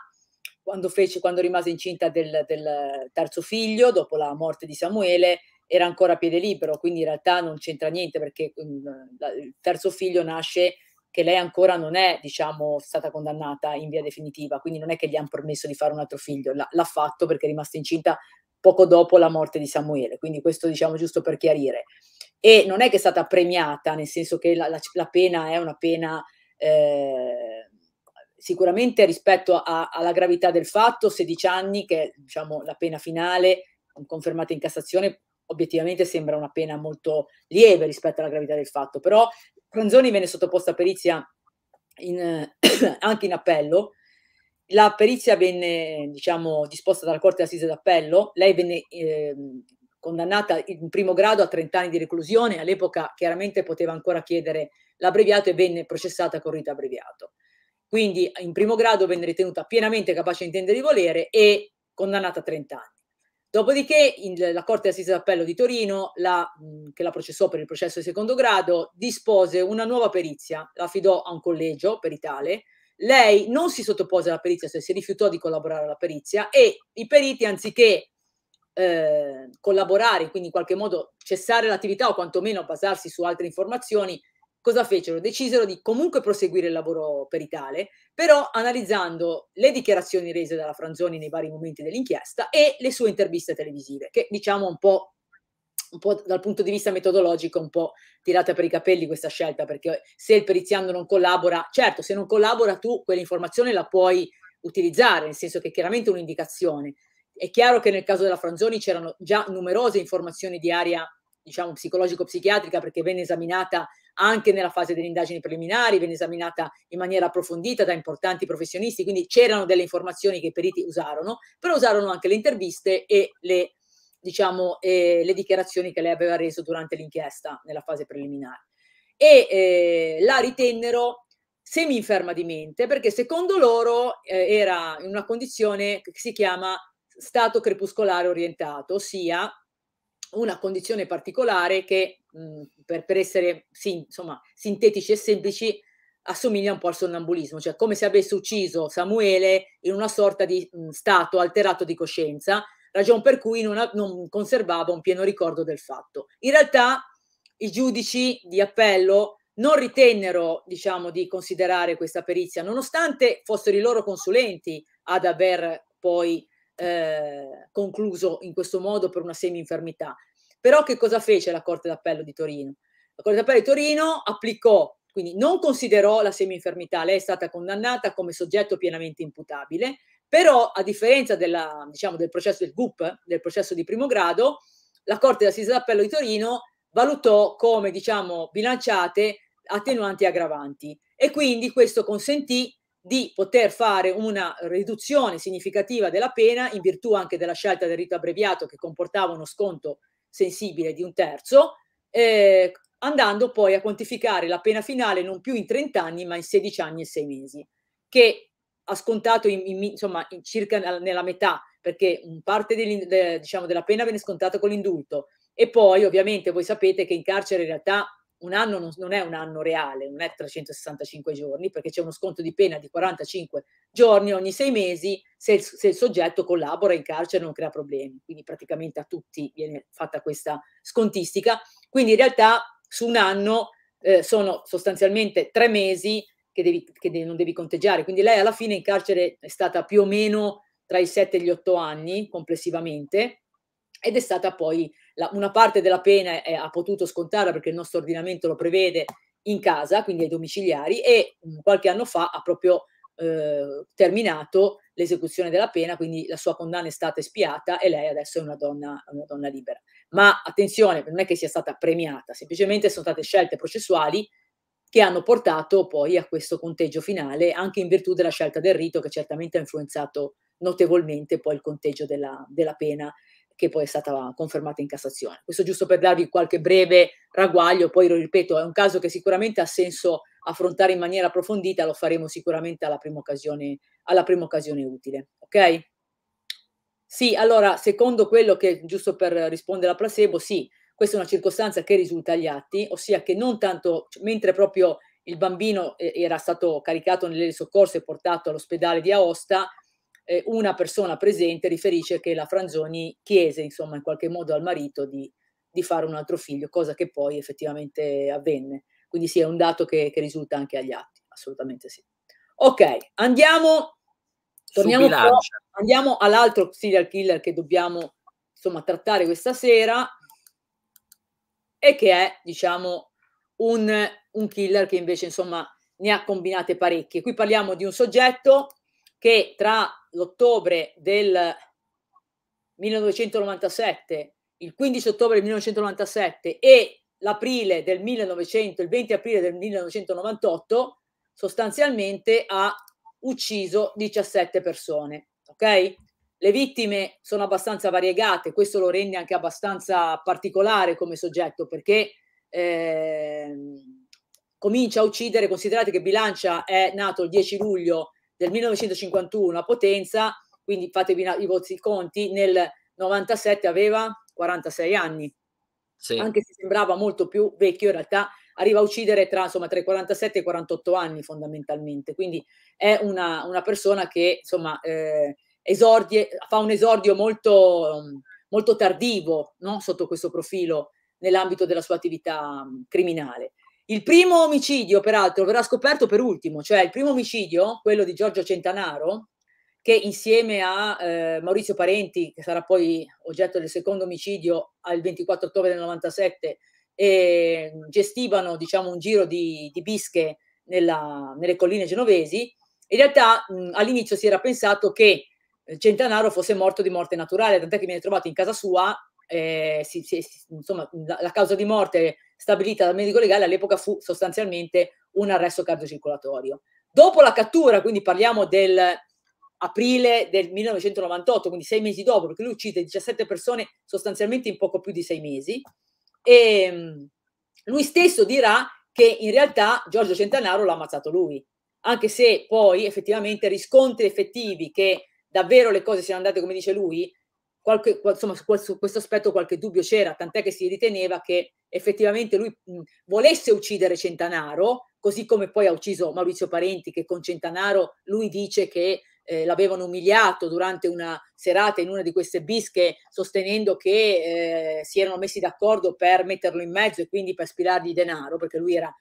quando, fece, quando rimase incinta del, del terzo figlio, dopo la morte di Samuele, era ancora a piede libero, quindi in realtà non c'entra niente perché il terzo figlio nasce che lei ancora non è, diciamo, stata condannata in via definitiva, quindi non è che gli hanno permesso di fare un altro figlio, l'ha fatto perché è rimasta incinta poco dopo la morte di Samuele, quindi questo diciamo giusto per chiarire. E non è che è stata premiata, nel senso che la, la, la pena è una pena eh, sicuramente rispetto a, alla gravità del fatto, 16 anni, che è diciamo, la pena finale, confermata in Cassazione, obiettivamente sembra una pena molto lieve rispetto alla gravità del fatto, però Franzoni venne sottoposta a perizia in, anche in appello, la perizia venne diciamo, disposta dalla Corte d'Assise d'Appello, lei venne eh, condannata in primo grado a 30 anni di reclusione, all'epoca chiaramente poteva ancora chiedere l'abbreviato e venne processata con rito abbreviato. Quindi in primo grado venne ritenuta pienamente capace di intendere di volere e condannata a 30 anni. Dopodiché in, la Corte d'Assise d'Appello di Torino, la, mh, che la processò per il processo di secondo grado, dispose una nuova perizia, la affidò a un collegio peritale, lei non si sottopose alla perizia, cioè si rifiutò di collaborare alla perizia e i periti anziché eh, collaborare, quindi in qualche modo cessare l'attività o quantomeno basarsi su altre informazioni, cosa fecero? Decisero di comunque proseguire il lavoro peritale, però analizzando le dichiarazioni rese dalla Franzoni nei vari momenti dell'inchiesta e le sue interviste televisive, che diciamo un po' un po' dal punto di vista metodologico un po' tirata per i capelli questa scelta, perché se il periziando non collabora, certo, se non collabora tu quell'informazione la puoi utilizzare, nel senso che è chiaramente un'indicazione. È chiaro che nel caso della Franzoni c'erano già numerose informazioni di area diciamo psicologico-psichiatrica perché venne esaminata anche nella fase delle indagini preliminari, venne esaminata in maniera approfondita da importanti professionisti, quindi c'erano delle informazioni che i periti usarono, però usarono anche le interviste e le diciamo, eh, le dichiarazioni che lei aveva reso durante l'inchiesta nella fase preliminare. E eh, la ritennero semi-inferma di mente perché secondo loro eh, era in una condizione che si chiama stato crepuscolare orientato, ossia una condizione particolare che, mh, mm, per, per, essere sì, insomma, sintetici e semplici, assomiglia un po' al sonnambulismo, cioè come se avesse ucciso Samuele in una sorta di mh, mm, stato alterato di coscienza ragion per cui non, non conservava un pieno ricordo del fatto. In realtà i giudici di appello non ritennero diciamo, di considerare questa perizia, nonostante fossero i loro consulenti ad aver poi eh, concluso in questo modo per una semi-infermità. Però che cosa fece la Corte d'Appello di Torino? La Corte d'Appello di Torino applicò, quindi non considerò la semi-infermità, lei è stata condannata come soggetto pienamente imputabile, però, a differenza della, diciamo, del processo del GUP, del processo di primo grado, la Corte d'Assise d'Appello di Torino valutò come, diciamo, bilanciate attenuanti e aggravanti e quindi questo consentì di poter fare una riduzione significativa della pena in virtù anche della scelta del rito abbreviato che comportava uno sconto sensibile di un terzo, eh, andando poi a quantificare la pena finale non più in 30 anni ma in 16 anni e 6 mesi, che ha scontato in, in, insomma, in circa nella metà, perché parte de, diciamo, della pena viene scontata con l'indulto. E poi, ovviamente, voi sapete che in carcere in realtà un anno non, non è un anno reale, non è 365 giorni, perché c'è uno sconto di pena di 45 giorni ogni sei mesi se il, se il soggetto collabora in carcere e non crea problemi. Quindi praticamente a tutti viene fatta questa scontistica. Quindi in realtà su un anno eh, sono sostanzialmente tre mesi che, devi, che de- non devi conteggiare. Quindi lei alla fine in carcere è stata più o meno tra i 7 e gli 8 anni complessivamente ed è stata poi la, una parte della pena è, ha potuto scontare perché il nostro ordinamento lo prevede in casa, quindi ai domiciliari e mh, qualche anno fa ha proprio eh, terminato l'esecuzione della pena, quindi la sua condanna è stata espiata e lei adesso è una donna, una donna libera. Ma attenzione, non è che sia stata premiata, semplicemente sono state scelte processuali che hanno portato poi a questo conteggio finale, anche in virtù della scelta del rito che certamente ha influenzato notevolmente poi il conteggio della, della pena che poi è stata confermata in Cassazione. Questo giusto per darvi qualche breve ragguaglio, poi lo ripeto, è un caso che sicuramente ha senso affrontare in maniera approfondita, lo faremo sicuramente alla prima occasione, alla prima occasione utile. Ok? Sì, allora, secondo quello che, giusto per rispondere a placebo, sì, questa è una circostanza che risulta agli atti, ossia che non tanto, cioè, mentre proprio il bambino eh, era stato caricato nelle soccorse e portato all'ospedale di Aosta, eh, una persona presente riferisce che la Franzoni chiese, insomma, in qualche modo al marito di, di fare un altro figlio, cosa che poi effettivamente avvenne. Quindi sì, è un dato che, che risulta anche agli atti, assolutamente sì. Ok, andiamo, torniamo andiamo all'altro serial killer che dobbiamo insomma trattare questa sera, e che è, diciamo, un, un killer che invece, insomma, ne ha combinate parecchie. Qui parliamo di un soggetto che tra l'ottobre del 1997, il 15 ottobre 1997 e l'aprile del 1900, il 20 aprile del 1998, sostanzialmente ha ucciso 17 persone, ok? Le vittime sono abbastanza variegate, questo lo rende anche abbastanza particolare come soggetto perché eh, comincia a uccidere, considerate che Bilancia è nato il 10 luglio del 1951 a Potenza, quindi fatevi i vostri conti, nel 97 aveva 46 anni, sì. anche se sembrava molto più vecchio in realtà arriva a uccidere tra, insomma, tra i 47 e i 48 anni fondamentalmente, quindi è una, una persona che insomma, eh, esordie, fa un esordio molto, molto tardivo no? sotto questo profilo nell'ambito della sua attività criminale. Il primo omicidio, peraltro, verrà scoperto per ultimo, cioè il primo omicidio, quello di Giorgio Centanaro, che insieme a eh, Maurizio Parenti, che sarà poi oggetto del secondo omicidio al 24 ottobre del 97, eh, gestivano diciamo, un giro di, di bische nella, nelle colline genovesi. In realtà all'inizio si era pensato che Centanaro fosse morto di morte naturale, tant'è che viene trovato in casa sua, eh, si, si, insomma, la, la, causa di morte stabilita dal medico legale all'epoca fu sostanzialmente un arresto cardiocircolatorio. Dopo la cattura, quindi parliamo del aprile del 1998, quindi sei mesi dopo, perché lui uccide 17 persone sostanzialmente in poco più di sei mesi, e ehm, lui stesso dirà che in realtà Giorgio Centanaro l'ha ammazzato lui, anche se poi effettivamente riscontri effettivi che davvero le cose siano andate come dice lui, qualche, insomma, su, su questo aspetto qualche dubbio c'era, tant'è che si riteneva che effettivamente lui mh, volesse uccidere Centanaro, così come poi ha ucciso Maurizio Parenti, che con Centanaro lui dice che eh, l'avevano umiliato durante una serata in una di queste bische, sostenendo che eh, si erano messi d'accordo per metterlo in mezzo e quindi per spirargli denaro, perché lui era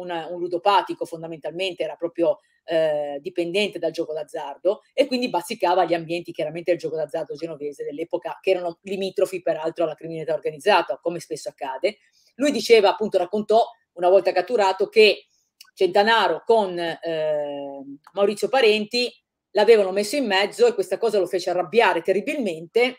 un, un ludopatico fondamentalmente, era proprio eh, dipendente dal gioco d'azzardo e quindi bazzicava gli ambienti chiaramente del gioco d'azzardo genovese dell'epoca, che erano limitrofi peraltro alla criminalità organizzata, come spesso accade. Lui diceva, appunto, raccontò una volta catturato che Centanaro con eh, Maurizio Parenti l'avevano messo in mezzo e questa cosa lo fece arrabbiare terribilmente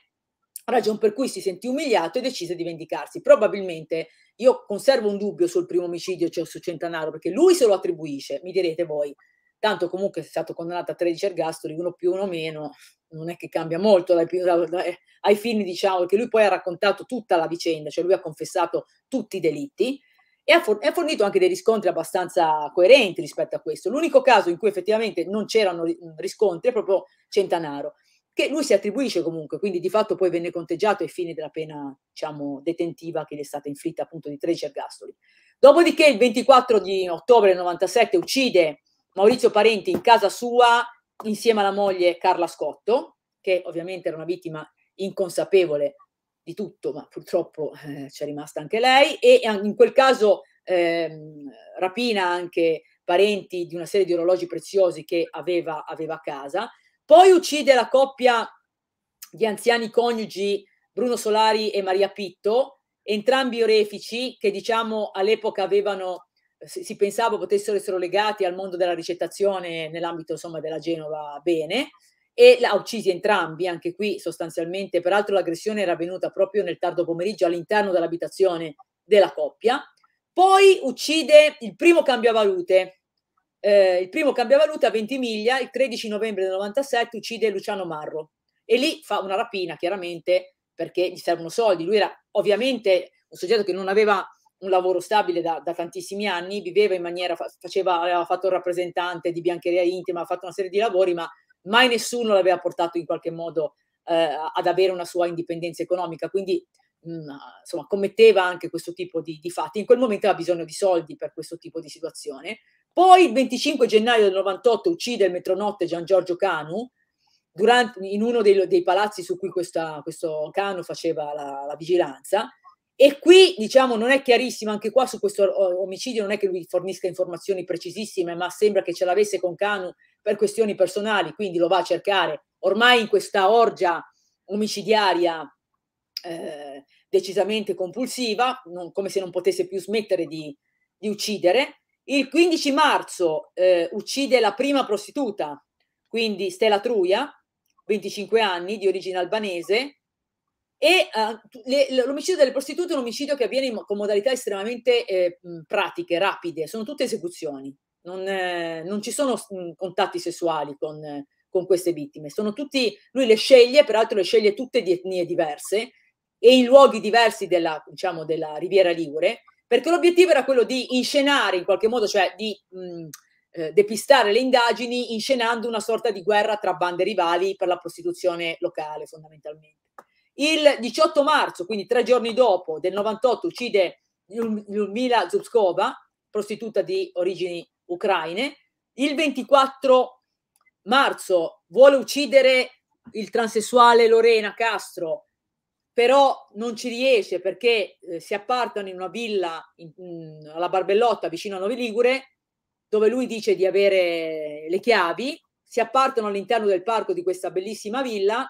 ragion per cui si sentì umiliato e decise di vendicarsi. Probabilmente io conservo un dubbio sul primo omicidio, cioè su Centanaro, perché lui se lo attribuisce, mi direte voi. Tanto comunque è stato condannato a 13 ergastoli, uno più uno meno, non è che cambia molto dai, dai, dai, ai fini, diciamo, che lui poi ha raccontato tutta la vicenda, cioè lui ha confessato tutti i delitti e ha, for- ha fornito anche dei riscontri abbastanza coerenti rispetto a questo. L'unico caso in cui effettivamente non c'erano riscontri è proprio Centanaro che lui si attribuisce comunque, quindi di fatto poi venne conteggiato ai fini della pena diciamo, detentiva che gli è stata inflitta appunto di 13 ergastoli. Dopodiché il 24 di ottobre del 97 uccide Maurizio Parenti in casa sua insieme alla moglie Carla Scotto, che ovviamente era una vittima inconsapevole di tutto, ma purtroppo eh, c'è rimasta anche lei, e in quel caso ehm, rapina anche parenti di una serie di orologi preziosi che aveva, aveva a casa poi uccide la coppia di anziani coniugi Bruno Solari e Maria Pitto, entrambi orefici che diciamo all'epoca avevano si, si pensava potessero essere legati al mondo della ricettazione nell'ambito insomma della Genova bene e ha uccisi entrambi anche qui sostanzialmente peraltro l'aggressione era avvenuta proprio nel tardo pomeriggio all'interno dell'abitazione della coppia poi uccide il primo cambiavalute eh, il primo cambiavaluta a Ventimiglia, il 13 novembre del 97, uccide Luciano Marro e lì fa una rapina, chiaramente, perché gli servono soldi. Lui era ovviamente un soggetto che non aveva un lavoro stabile da, da tantissimi anni, viveva in maniera, faceva, aveva fatto il rappresentante di biancheria intima, ha fatto una serie di lavori, ma mai nessuno l'aveva portato in qualche modo eh, ad avere una sua indipendenza economica. Quindi mh, mm, insomma, commetteva anche questo tipo di, di fatti. In quel momento aveva bisogno di soldi per questo tipo di situazione poi il 25 gennaio del 98 uccide il metronotte Gian Giorgio Canu durante, in uno dei, dei, palazzi su cui questa, questo Canu faceva la, la, vigilanza. E qui, diciamo, non è chiarissimo, anche qua su questo omicidio non è che lui fornisca informazioni precisissime, ma sembra che ce l'avesse con Canu per questioni personali, quindi lo va a cercare. Ormai in questa orgia omicidiaria eh, decisamente compulsiva, non, come se non potesse più smettere di, di uccidere, il 15 marzo eh, uccide la prima prostituta, quindi Stella Truia, 25 anni, di origine albanese, e uh, l'omicidio delle prostitute è un omicidio che avviene con modalità estremamente eh, pratiche, rapide, sono tutte esecuzioni, non, eh, non ci sono contatti sessuali con, con, queste vittime, sono tutti, lui le sceglie, peraltro le sceglie tutte di etnie diverse e in luoghi diversi della, diciamo, della Riviera Ligure perché l'obiettivo era quello di inscenare in qualche modo, cioè di mh, eh, depistare le indagini inscenando una sorta di guerra tra bande rivali per la prostituzione locale fondamentalmente. Il 18 marzo, quindi tre giorni dopo, del 98 uccide Ludmila Zubskova, prostituta di origini ucraine. Il 24 marzo vuole uccidere il transessuale Lorena Castro, però non ci riesce perché eh, si appartano in una villa in, in, mm, alla Barbellotta vicino a Novi Ligure, dove lui dice di avere le chiavi, si appartano all'interno del parco di questa bellissima villa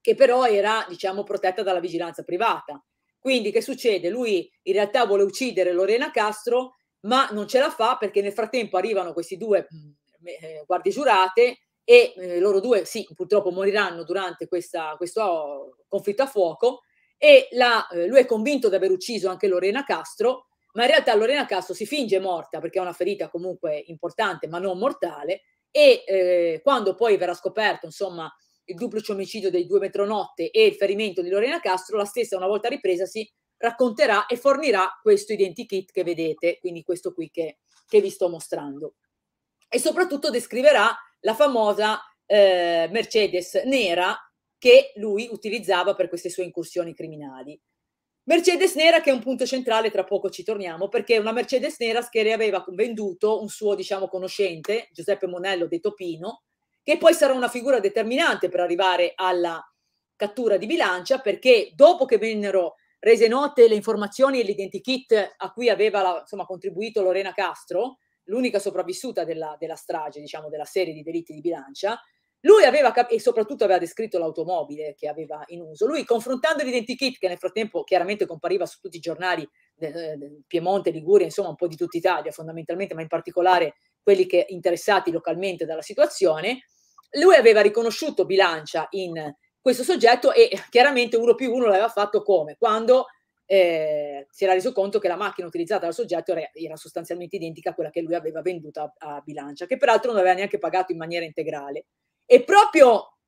che però era, diciamo, protetta dalla vigilanza privata. Quindi che succede? Lui in realtà vuole uccidere Lorena Castro, ma non ce la fa perché nel frattempo arrivano questi due mm, eh, guardie giurate e eh, loro due, sì, purtroppo moriranno durante questa, questo conflitto a fuoco e la, eh, lui è convinto di aver ucciso anche Lorena Castro, ma in realtà Lorena Castro si finge morta perché ha una ferita comunque importante ma non mortale e eh, quando poi verrà scoperto insomma il duplice omicidio dei due metronotte e il ferimento di Lorena Castro, la stessa una volta ripresasi racconterà e fornirà questo identikit che vedete, quindi questo qui che, che vi sto mostrando. E soprattutto descriverà la famosa eh, Mercedes nera che lui utilizzava per queste sue incursioni criminali. Mercedes nera che è un punto centrale, tra poco ci torniamo, perché è una Mercedes nera che le aveva venduto un suo, diciamo, conoscente, Giuseppe Monello De Topino, che poi sarà una figura determinante per arrivare alla cattura di Bilancia, perché dopo che vennero rese note le informazioni e l'identikit a cui aveva insomma, contribuito Lorena Castro, l'unica sopravvissuta della, della, strage, diciamo, della serie di delitti di bilancia, lui aveva cap- e soprattutto aveva descritto l'automobile che aveva in uso. Lui, confrontando l'identikit, che nel frattempo chiaramente compariva su tutti i giornali eh, Piemonte, Liguria, insomma un po' di tutta Italia fondamentalmente, ma in particolare quelli che interessati localmente dalla situazione, lui aveva riconosciuto bilancia in questo soggetto e chiaramente uno più uno l'aveva fatto come? Quando eh, si era reso conto che la macchina utilizzata dal soggetto era, era sostanzialmente identica a quella che lui aveva venduta a, a Bilancia, che peraltro non aveva neanche pagato in maniera integrale. E proprio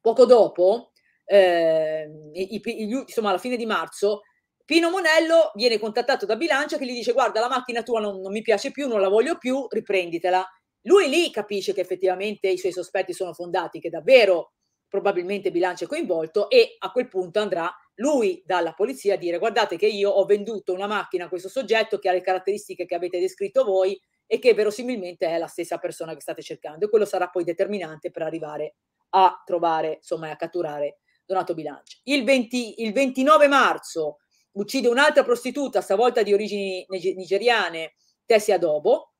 poco dopo, eh, i, i, insomma alla fine di marzo, Pino Monello viene contattato da Bilancia che gli dice guarda la macchina tua non, non mi piace più, non la voglio più, riprenditela. Lui lì capisce che effettivamente i suoi sospetti sono fondati, che davvero probabilmente Bilancia è coinvolto e a quel punto andrà a lui dalla polizia a dire guardate che io ho venduto una macchina a questo soggetto che ha le caratteristiche che avete descritto voi e che verosimilmente è la stessa persona che state cercando e quello sarà poi determinante per arrivare a trovare, insomma, a catturare Donato Bilancia. Il, 20, il 29 marzo uccide un'altra prostituta, stavolta di origini nigeriane, Tessia Dobo.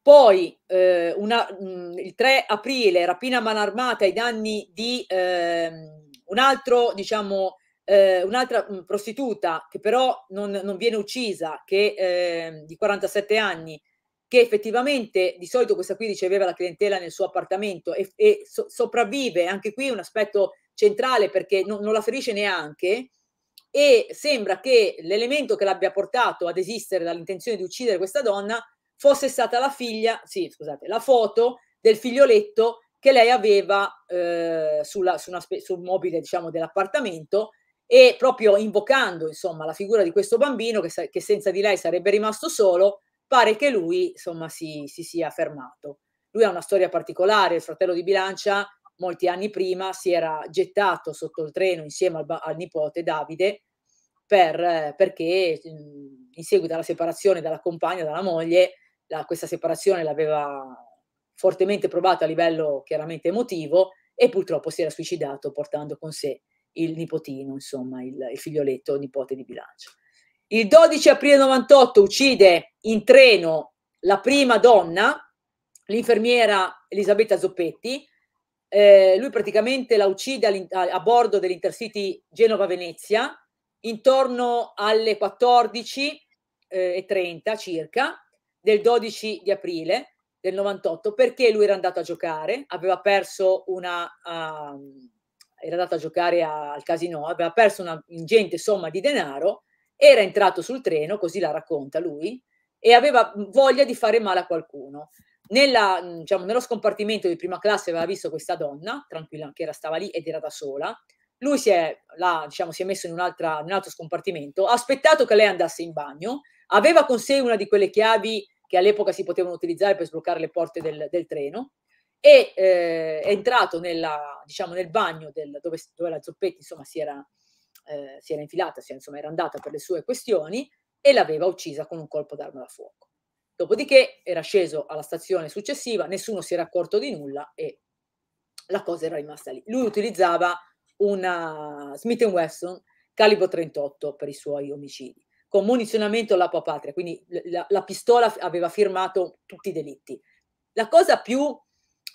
Poi eh, una, mh, mm, il 3 aprile rapina a mano armata ai danni di... Eh, un altro, diciamo, eh, un'altra prostituta che però non, non viene uccisa, che, eh, di 47 anni, che effettivamente di solito questa qui riceveva la clientela nel suo appartamento e, e so, sopravvive, anche qui un aspetto centrale perché no, non la ferisce neanche e sembra che l'elemento che l'abbia portato ad esistere dall'intenzione di uccidere questa donna fosse stata la figlia, sì scusate, la foto del figlioletto che lei aveva eh, sulla, su, una, sul mobile diciamo, dell'appartamento e proprio invocando insomma, la figura di questo bambino che, che, senza di lei sarebbe rimasto solo, pare che lui insomma, si, si sia fermato. Lui ha una storia particolare, il fratello di Bilancia molti anni prima si era gettato sotto il treno insieme al, al nipote Davide per, eh, perché mm, in seguito alla separazione dalla compagna, dalla moglie, la, questa separazione l'aveva fortemente provato a livello chiaramente emotivo e purtroppo si era suicidato portando con sé il nipotino, insomma, il, il figlioletto nipote di bilancio. Il 12 aprile 98 uccide in treno la prima donna, l'infermiera Elisabetta Zoppetti. Eh, lui praticamente la uccide a, a bordo dell'Intercity Genova-Venezia intorno alle 14.30 eh, circa del 12 di aprile del 98 perché lui era andato a giocare, aveva perso una... Uh, era andato a giocare a, al casino, aveva perso una ingente somma di denaro, era entrato sul treno, così la racconta lui, e aveva voglia di fare male a qualcuno. Nella, diciamo, nello scompartimento di prima classe aveva visto questa donna, tranquilla, che era, stava lì ed era da sola. Lui si è, là, diciamo, si è messo in, in, un altro scompartimento, ha aspettato che lei andasse in bagno, aveva con sé una di quelle chiavi che all'epoca si potevano utilizzare per sbloccare le porte del, del treno, e eh, è entrato nella, diciamo, nel bagno del, dove, dove, la Zoppetti insomma, si, era, eh, si era infilata, si era, insomma, era andata per le sue questioni e l'aveva uccisa con un colpo d'arma da fuoco. Dopodiché era sceso alla stazione successiva, nessuno si era accorto di nulla e la cosa era rimasta lì. Lui utilizzava una Smith Wesson calibro 38 per i suoi omicidi con munizionamento alla propria patria, quindi la, la pistola aveva firmato tutti i delitti. La cosa più,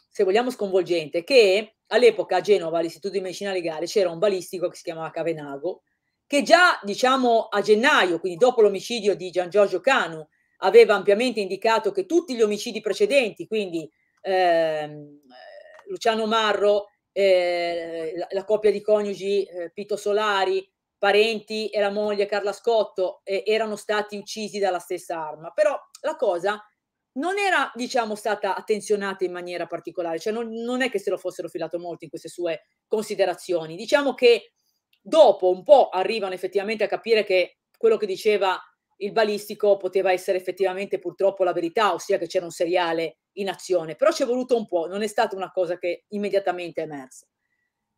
se vogliamo, sconvolgente è che all'epoca a Genova, all'Istituto di Medicina Legale, c'era un balistico che si chiamava Cavenago, che già diciamo a gennaio, quindi dopo l'omicidio di Gian Giorgio Canu, aveva ampiamente indicato che tutti gli omicidi precedenti, quindi ehm, Luciano Marro, eh, la, la, coppia di coniugi eh, Pito Solari, parenti e la moglie Carla Scotto eh, erano stati uccisi dalla stessa arma, però la cosa non era, diciamo, stata attenzionata in maniera particolare, cioè non, non, è che se lo fossero filato molto in queste sue considerazioni. Diciamo che dopo un po' arrivano effettivamente a capire che quello che diceva il balistico poteva essere effettivamente purtroppo la verità, ossia che c'era un seriale in azione, però ci è voluto un po', non è stata una cosa che immediatamente è emersa.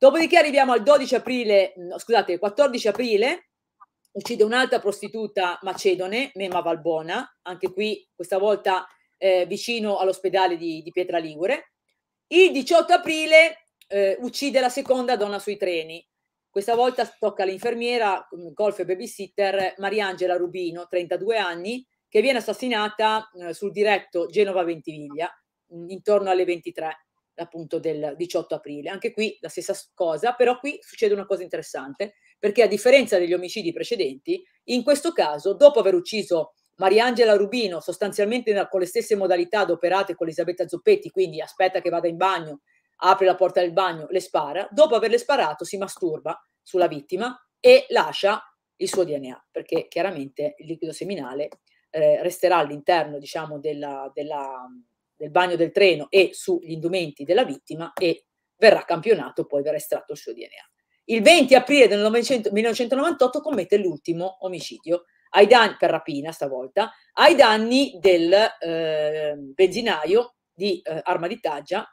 Dopodiché arriviamo al 12 aprile, mm, no, scusate, il 14 aprile, uccide un'altra prostituta macedone, Mema Valbona, anche qui questa volta eh, vicino all'ospedale di, di Pietra Ligure. Il 18 aprile eh, uccide la seconda donna sui treni. Questa volta tocca all'infermiera, mm, golf e babysitter, Mariangela Rubino, 32 anni, che viene assassinata eh, sul diretto Genova-Ventiviglia mm, intorno alle 23 appunto del 18 aprile. Anche qui la stessa cosa, però qui succede una cosa interessante, perché a differenza degli omicidi precedenti, in questo caso, dopo aver ucciso Mariangela Rubino, sostanzialmente con le stesse modalità adoperate con Elisabetta Zoppetti, quindi aspetta che vada in bagno, apre la porta del bagno, le spara, dopo averle sparato si masturba sulla vittima e lascia il suo DNA, perché chiaramente il liquido seminale eh, resterà all'interno, diciamo, della, della nel bagno del treno e sugli indumenti della vittima e verrà campionato poi verrà estratto il suo DNA. Il 20 aprile del 1998 commette l'ultimo omicidio danni, per rapina stavolta, ai danni del eh, benzinaio di eh, Arma di Taggia,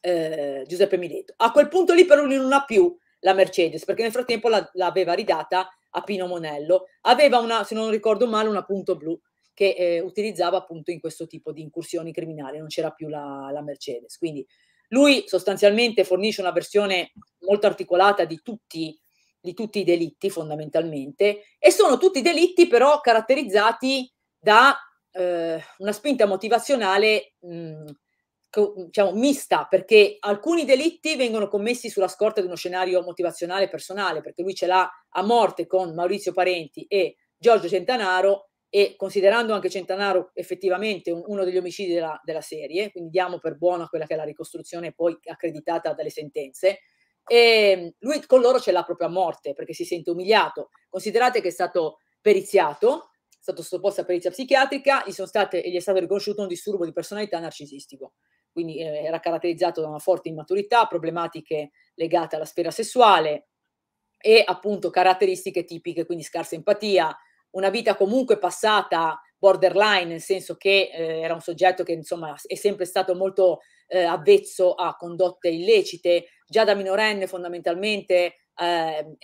eh, Giuseppe Mileto. A quel punto lì però lui non ha più la Mercedes, perché nel frattempo l'aveva la, la ridata a Pino Monello. Aveva una, se non ricordo male, una punto blu che eh, utilizzava appunto in questo tipo di incursioni criminali, non c'era più la, la Mercedes. Quindi lui sostanzialmente fornisce una versione molto articolata di tutti, di tutti i delitti fondamentalmente e sono tutti delitti però caratterizzati da eh, una spinta motivazionale mh, mm, diciamo, mista, perché alcuni delitti vengono commessi sulla scorta di uno scenario motivazionale personale, perché lui ce l'ha a morte con Maurizio Parenti e Giorgio Centanaro e considerando anche Centanaro effettivamente un, uno degli omicidi della, della, serie, quindi diamo per buona quella che è la ricostruzione poi accreditata dalle sentenze, e ehm, lui con loro ce l'ha proprio a morte perché si sente umiliato. Considerate che è stato periziato, è stato sottoposto a perizia psichiatrica, gli, state, gli è stato riconosciuto un disturbo di personalità narcisistico, quindi eh, era caratterizzato da una forte immaturità, problematiche legate alla sfera sessuale e appunto caratteristiche tipiche, quindi scarsa empatia, una vita comunque passata borderline, nel senso che eh, era un soggetto che insomma è sempre stato molto eh, avvezzo a condotte illecite, già da minorenne fondamentalmente eh,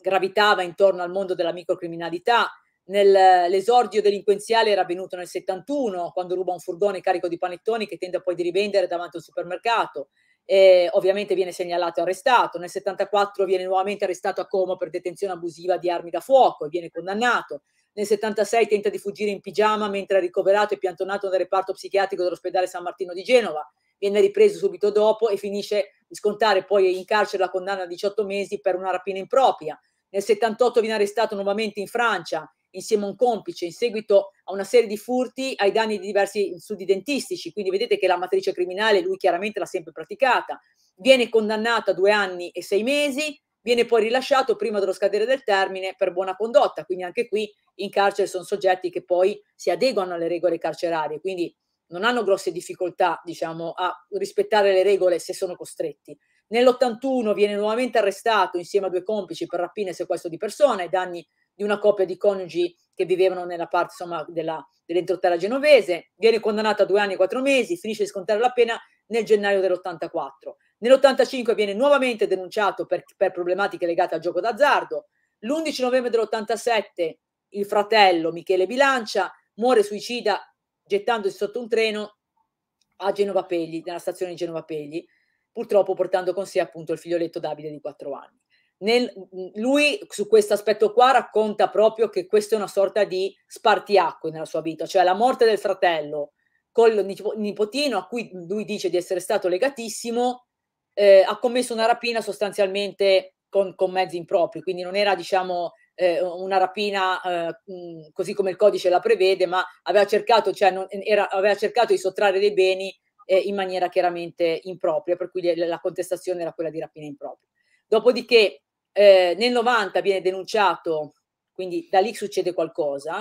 gravitava intorno al mondo della microcriminalità. L'esordio delinquenziale era avvenuto nel 71, quando ruba un furgone carico di panettoni che tende poi di rivendere davanti a un supermercato eh, ovviamente viene segnalato e arrestato, nel 74 viene nuovamente arrestato a Como per detenzione abusiva di armi da fuoco e viene condannato, nel 76 tenta di fuggire in pigiama mentre è ricoverato e piantonato nel reparto psichiatrico dell'ospedale San Martino di Genova, viene ripreso subito dopo e finisce di scontare poi in carcere la condanna a 18 mesi per una rapina impropria. Nel 78 viene arrestato nuovamente in Francia insieme a un complice in seguito a una serie di furti ai danni di diversi studi dentistici, quindi vedete che la matrice criminale lui chiaramente l'ha sempre praticata, viene condannato a due anni e sei mesi, viene poi rilasciato prima dello scadere del termine per buona condotta, quindi anche qui in carcere sono soggetti che poi si adeguano alle regole carcerarie, quindi non hanno grosse difficoltà diciamo, a rispettare le regole se sono costretti. Nell'81 viene nuovamente arrestato insieme a due complici per rapine e sequestro di persona e danni di una coppia di coniugi che vivevano nella parte insomma, della, dell'entroterra genovese, viene condannato a due anni e quattro mesi, finisce di scontare la pena nel gennaio dell'84. Nell'85 viene nuovamente denunciato per, per problematiche legate al gioco d'azzardo. L'11 novembre dell'87 il fratello Michele Bilancia muore suicida gettandosi sotto un treno a Genova Pegli, nella stazione di Genova Pegli, purtroppo portando con sé appunto il figlioletto Davide di quattro anni nel, lui su questo aspetto qua racconta proprio che questa è una sorta di spartiacque nella sua vita, cioè la morte del fratello col nipotino a cui lui dice di essere stato legatissimo, eh, ha commesso una rapina sostanzialmente con, con, mezzi impropri, quindi non era diciamo eh, una rapina eh, mm, così come il codice la prevede, ma aveva cercato, cioè, non, era, aveva cercato di sottrarre dei beni eh, in maniera chiaramente impropria, per cui la contestazione era quella di rapina impropria. Dopodiché eh, nel 90 viene denunciato, quindi da lì succede qualcosa,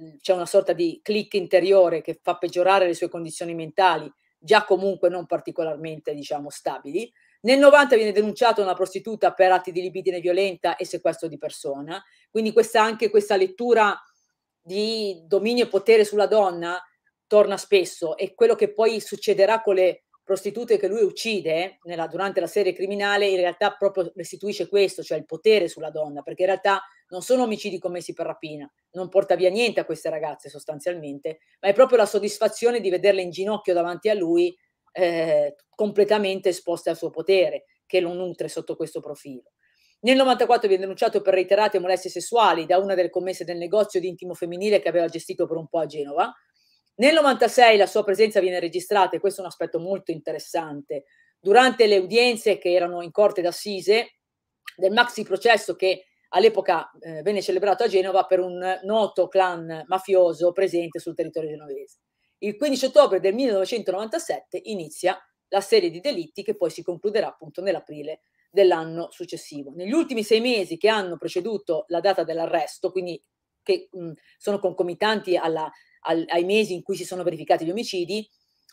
mm, c'è una sorta di click interiore che fa peggiorare le sue condizioni mentali, già comunque non particolarmente diciamo stabili. Nel 90 viene denunciata una prostituta per atti di libidine violenta e sequestro di persona, quindi questa, anche questa lettura di dominio e potere sulla donna torna spesso e quello che poi succederà con le prostitute che lui uccide nella, durante la serie criminale in realtà proprio restituisce questo, cioè il potere sulla donna, perché in realtà non sono omicidi commessi per rapina, non porta via niente a queste ragazze sostanzialmente, ma è proprio la soddisfazione di vederle in ginocchio davanti a lui eh, completamente esposte al suo potere, che lo nutre sotto questo profilo. Nel 94 viene denunciato per reiterate molestie sessuali da una delle commesse del negozio di intimo femminile che aveva gestito per un po' a Genova, nel 96 la sua presenza viene registrata e questo è un aspetto molto interessante. Durante le udienze che erano in corte d'assise del maxi processo che all'epoca eh, venne celebrato a Genova per un noto clan mafioso presente sul territorio genovese. Il 15 ottobre del 1997 inizia la serie di delitti che poi si concluderà appunto nell'aprile dell'anno successivo. Negli ultimi sei mesi che hanno preceduto la data dell'arresto, quindi che mh, sono concomitanti alla al, ai mesi in cui si sono verificati gli omicidi,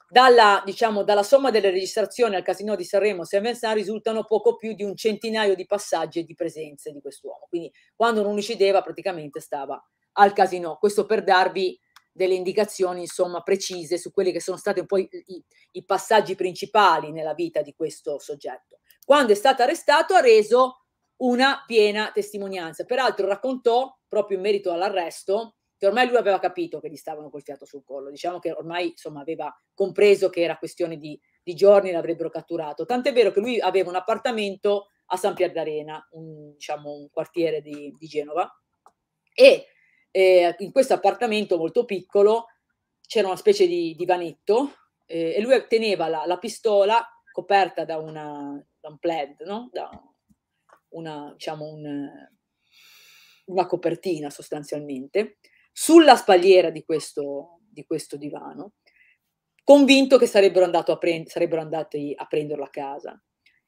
dalla, diciamo, dalla somma delle registrazioni al casino di Sanremo e San risultano poco più di un centinaio di passaggi e di presenze di quest'uomo. Quindi quando non uccideva praticamente stava al casino. Questo per darvi delle indicazioni insomma precise su quelli che sono stati poi i, i passaggi principali nella vita di questo soggetto. Quando è stato arrestato ha reso una piena testimonianza. Peraltro raccontò, proprio in merito all'arresto, che ormai lui aveva capito che gli stavano col fiato sul collo, diciamo che ormai insomma, aveva compreso che era questione di, di giorni l'avrebbero catturato, tant'è vero che lui aveva un appartamento a San Pier d'Arena, un, diciamo, un quartiere di, di Genova, e eh, in questo appartamento molto piccolo c'era una specie di divanetto eh, e lui teneva la, la pistola coperta da, una, da un plaid, no? da una, diciamo un, una copertina sostanzialmente, sulla spalliera di questo, di questo divano, convinto che sarebbero, prend- sarebbero andati a prenderlo a casa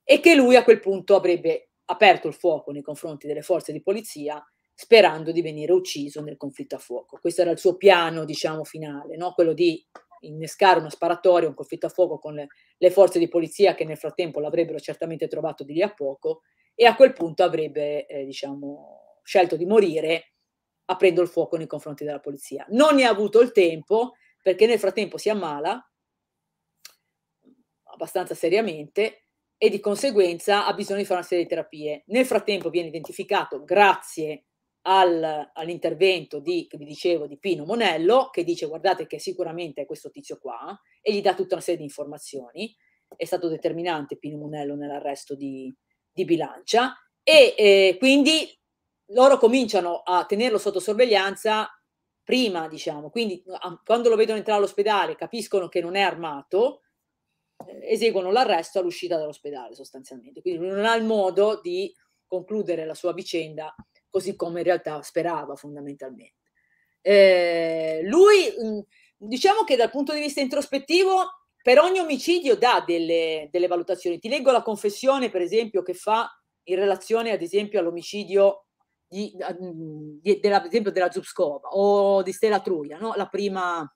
e che lui a quel punto avrebbe aperto il fuoco nei confronti delle forze di polizia sperando di venire ucciso nel conflitto a fuoco. Questo era il suo piano, diciamo, finale, no? quello di innescare una sparatoria, un conflitto a fuoco con le, le, forze di polizia che nel frattempo l'avrebbero certamente trovato di lì a poco e a quel punto avrebbe, eh, diciamo, scelto di morire aprendo il fuoco nei confronti della polizia. Non ne ha avuto il tempo perché nel frattempo si ammala abbastanza seriamente e di conseguenza ha bisogno di fare una serie di terapie. Nel frattempo viene identificato grazie al, all'intervento di, vi dicevo, di Pino Monello, che dice guardate che sicuramente è questo tizio qua, e gli dà tutta una serie di informazioni. È stato determinante Pino Monello nell'arresto di, di Bilancia e eh, quindi loro cominciano a tenerlo sotto sorveglianza prima, diciamo, quindi a, quando lo vedono entrare all'ospedale capiscono che non è armato, eh, eseguono l'arresto all'uscita dall'ospedale sostanzialmente, quindi non ha il modo di concludere la sua vicenda così come in realtà sperava fondamentalmente. Eh, lui, mm, diciamo che dal punto di vista introspettivo, per ogni omicidio dà delle, delle valutazioni. Ti leggo la confessione, per esempio, che fa in relazione, ad esempio, all'omicidio di, di, della, per esempio della Zubskova o di Stella Truia, no? la prima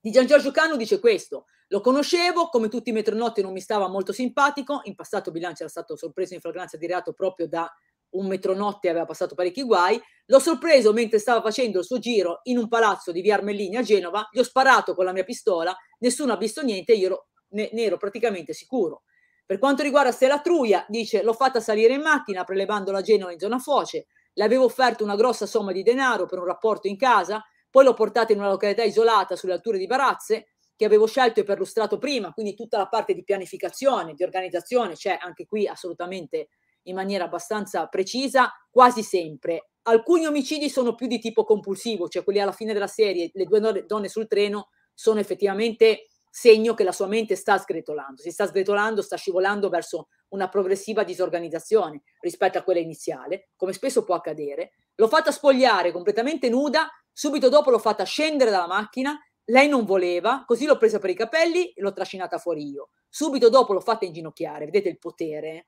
di Gian Giorgio Cano dice questo, lo conoscevo, come tutti i metronotti non mi stava molto simpatico, in passato Bilancia era stato sorpreso in flagranza di reato proprio da un metronotte aveva passato parecchi guai, l'ho sorpreso mentre stava facendo il suo giro in un palazzo di via Armellini a Genova, gli ho sparato con la mia pistola, nessuno ha visto niente, io ero, ne, ne ero praticamente sicuro. Per quanto riguarda Stella Truia, dice l'ho fatta salire in macchina prelevando la Genova in zona foce, le avevo offerto una grossa somma di denaro per un rapporto in casa, poi l'ho portata in una località isolata sulle alture di Barazze che avevo scelto e perlustrato prima, quindi tutta la parte di pianificazione, di organizzazione c'è cioè anche qui assolutamente in maniera abbastanza precisa, quasi sempre. Alcuni omicidi sono più di tipo compulsivo, cioè quelli alla fine della serie, le due donne sul treno sono effettivamente segno che la sua mente sta sgretolando, si sta sgretolando, sta scivolando verso una progressiva disorganizzazione rispetto a quella iniziale, come spesso può accadere. L'ho fatta spogliare completamente nuda, subito dopo l'ho fatta scendere dalla macchina, lei non voleva, così l'ho presa per i capelli e l'ho trascinata fuori io. Subito dopo l'ho fatta inginocchiare, vedete il potere eh,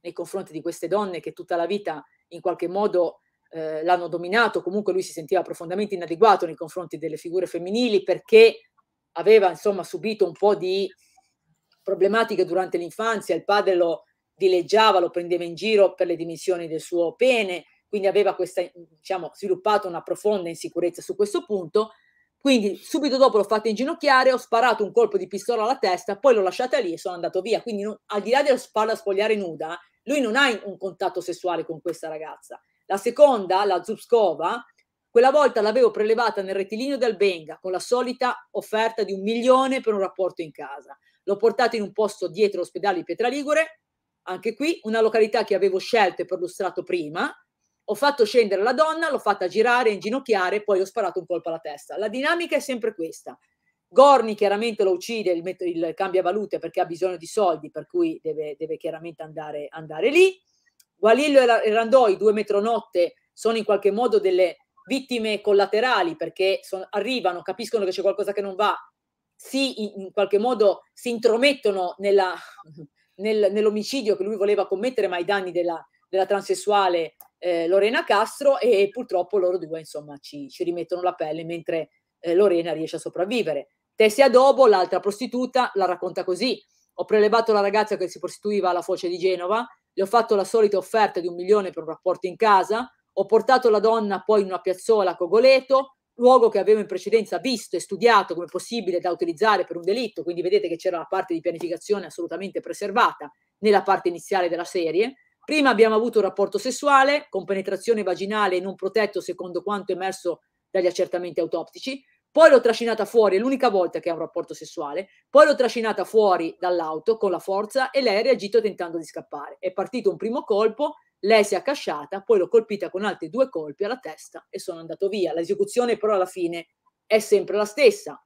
nei confronti di queste donne che tutta la vita in qualche modo eh, l'hanno dominato, comunque lui si sentiva profondamente inadeguato nei confronti delle figure femminili perché aveva insomma subito un po' di problematiche durante l'infanzia, il padre lo dileggiava, lo prendeva in giro per le dimensioni del suo pene, quindi aveva questa, diciamo, sviluppato una profonda insicurezza su questo punto. Quindi subito dopo l'ho fatta inginocchiare, ho sparato un colpo di pistola alla testa, poi l'ho lasciata lì e sono andato via. Quindi non, al di là della spalla spogliare nuda, lui non ha un contatto sessuale con questa ragazza. La seconda, la Zubskova, quella volta l'avevo prelevata nel rettilineo del Benga con la solita offerta di un milione per un rapporto in casa. L'ho portata in un posto dietro l'ospedale di Pietraligure, anche qui una località che avevo scelto e perlustrato prima. Ho fatto scendere la donna, l'ho fatta girare, inginocchiare, poi ho sparato un colpo alla testa. La dinamica è sempre questa. Gorni chiaramente lo uccide, il, met- il cambia valute perché ha bisogno di soldi, per cui deve, deve chiaramente andare, andare lì. Gualillo e Randoi, due metronotte, sono in qualche modo delle, vittime collaterali perché son, arrivano, capiscono che c'è qualcosa che non va, si in qualche modo si intromettono nella, nel, nell'omicidio che lui voleva commettere, ma ai danni della, della transessuale eh, Lorena Castro e purtroppo loro due insomma ci, ci rimettono la pelle mentre eh, Lorena riesce a sopravvivere. Tessia Dobo, l'altra prostituta, la racconta così. Ho prelevato la ragazza che si prostituiva alla foce di Genova, le ho fatto la solita offerta di un milione per un rapporto in casa, ho portato la donna poi in una piazzola a Cogoleto, luogo che avevo in precedenza visto e studiato come possibile da utilizzare per un delitto, quindi vedete che c'era la parte di pianificazione assolutamente preservata nella parte iniziale della serie. Prima abbiamo avuto un rapporto sessuale con penetrazione vaginale non protetto secondo quanto emerso dagli accertamenti autoptici, poi l'ho trascinata fuori, è l'unica volta che ha un rapporto sessuale, poi l'ho trascinata fuori dall'auto con la forza e lei ha reagito tentando di scappare. È partito un primo colpo, lei si è accasciata, poi l'ho colpita con altri due colpi alla testa e sono andato via. L'esecuzione però alla fine è sempre la stessa.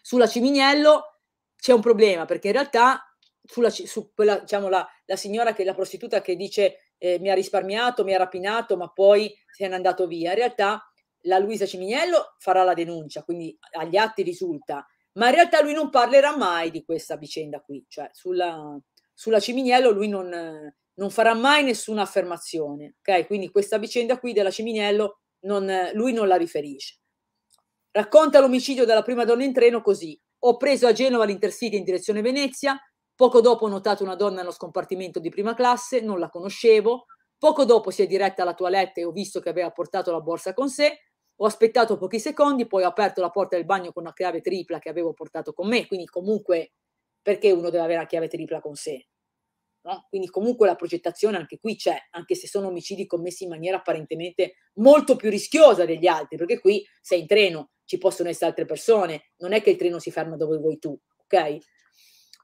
Sulla Ciminiello c'è un problema perché in realtà sulla, su quella, diciamo, la, la signora che la prostituta che dice eh, mi ha risparmiato, mi ha rapinato, ma poi se n'è andato via, in realtà la Luisa Ciminiello farà la denuncia, quindi agli atti risulta, ma in realtà lui non parlerà mai di questa vicenda qui, cioè sulla, sulla Ciminiello lui non non farà mai nessuna affermazione, ok? Quindi questa vicenda qui della Ciminello non, lui non la riferisce. Racconta l'omicidio della prima donna in treno così. Ho preso a Genova l'Intercity in direzione Venezia, poco dopo ho notato una donna nello scompartimento di prima classe, non la conoscevo, poco dopo si è diretta alla toilette e ho visto che aveva portato la borsa con sé, ho aspettato pochi secondi, poi ho aperto la porta del bagno con una chiave tripla che avevo portato con me, quindi comunque perché uno deve avere la chiave tripla con sé? No? Quindi comunque la progettazione anche qui c'è, anche se sono omicidi commessi in maniera apparentemente molto più rischiosa degli altri, perché qui sei in treno, ci possono essere altre persone, non è che il treno si ferma dove vuoi tu, ok?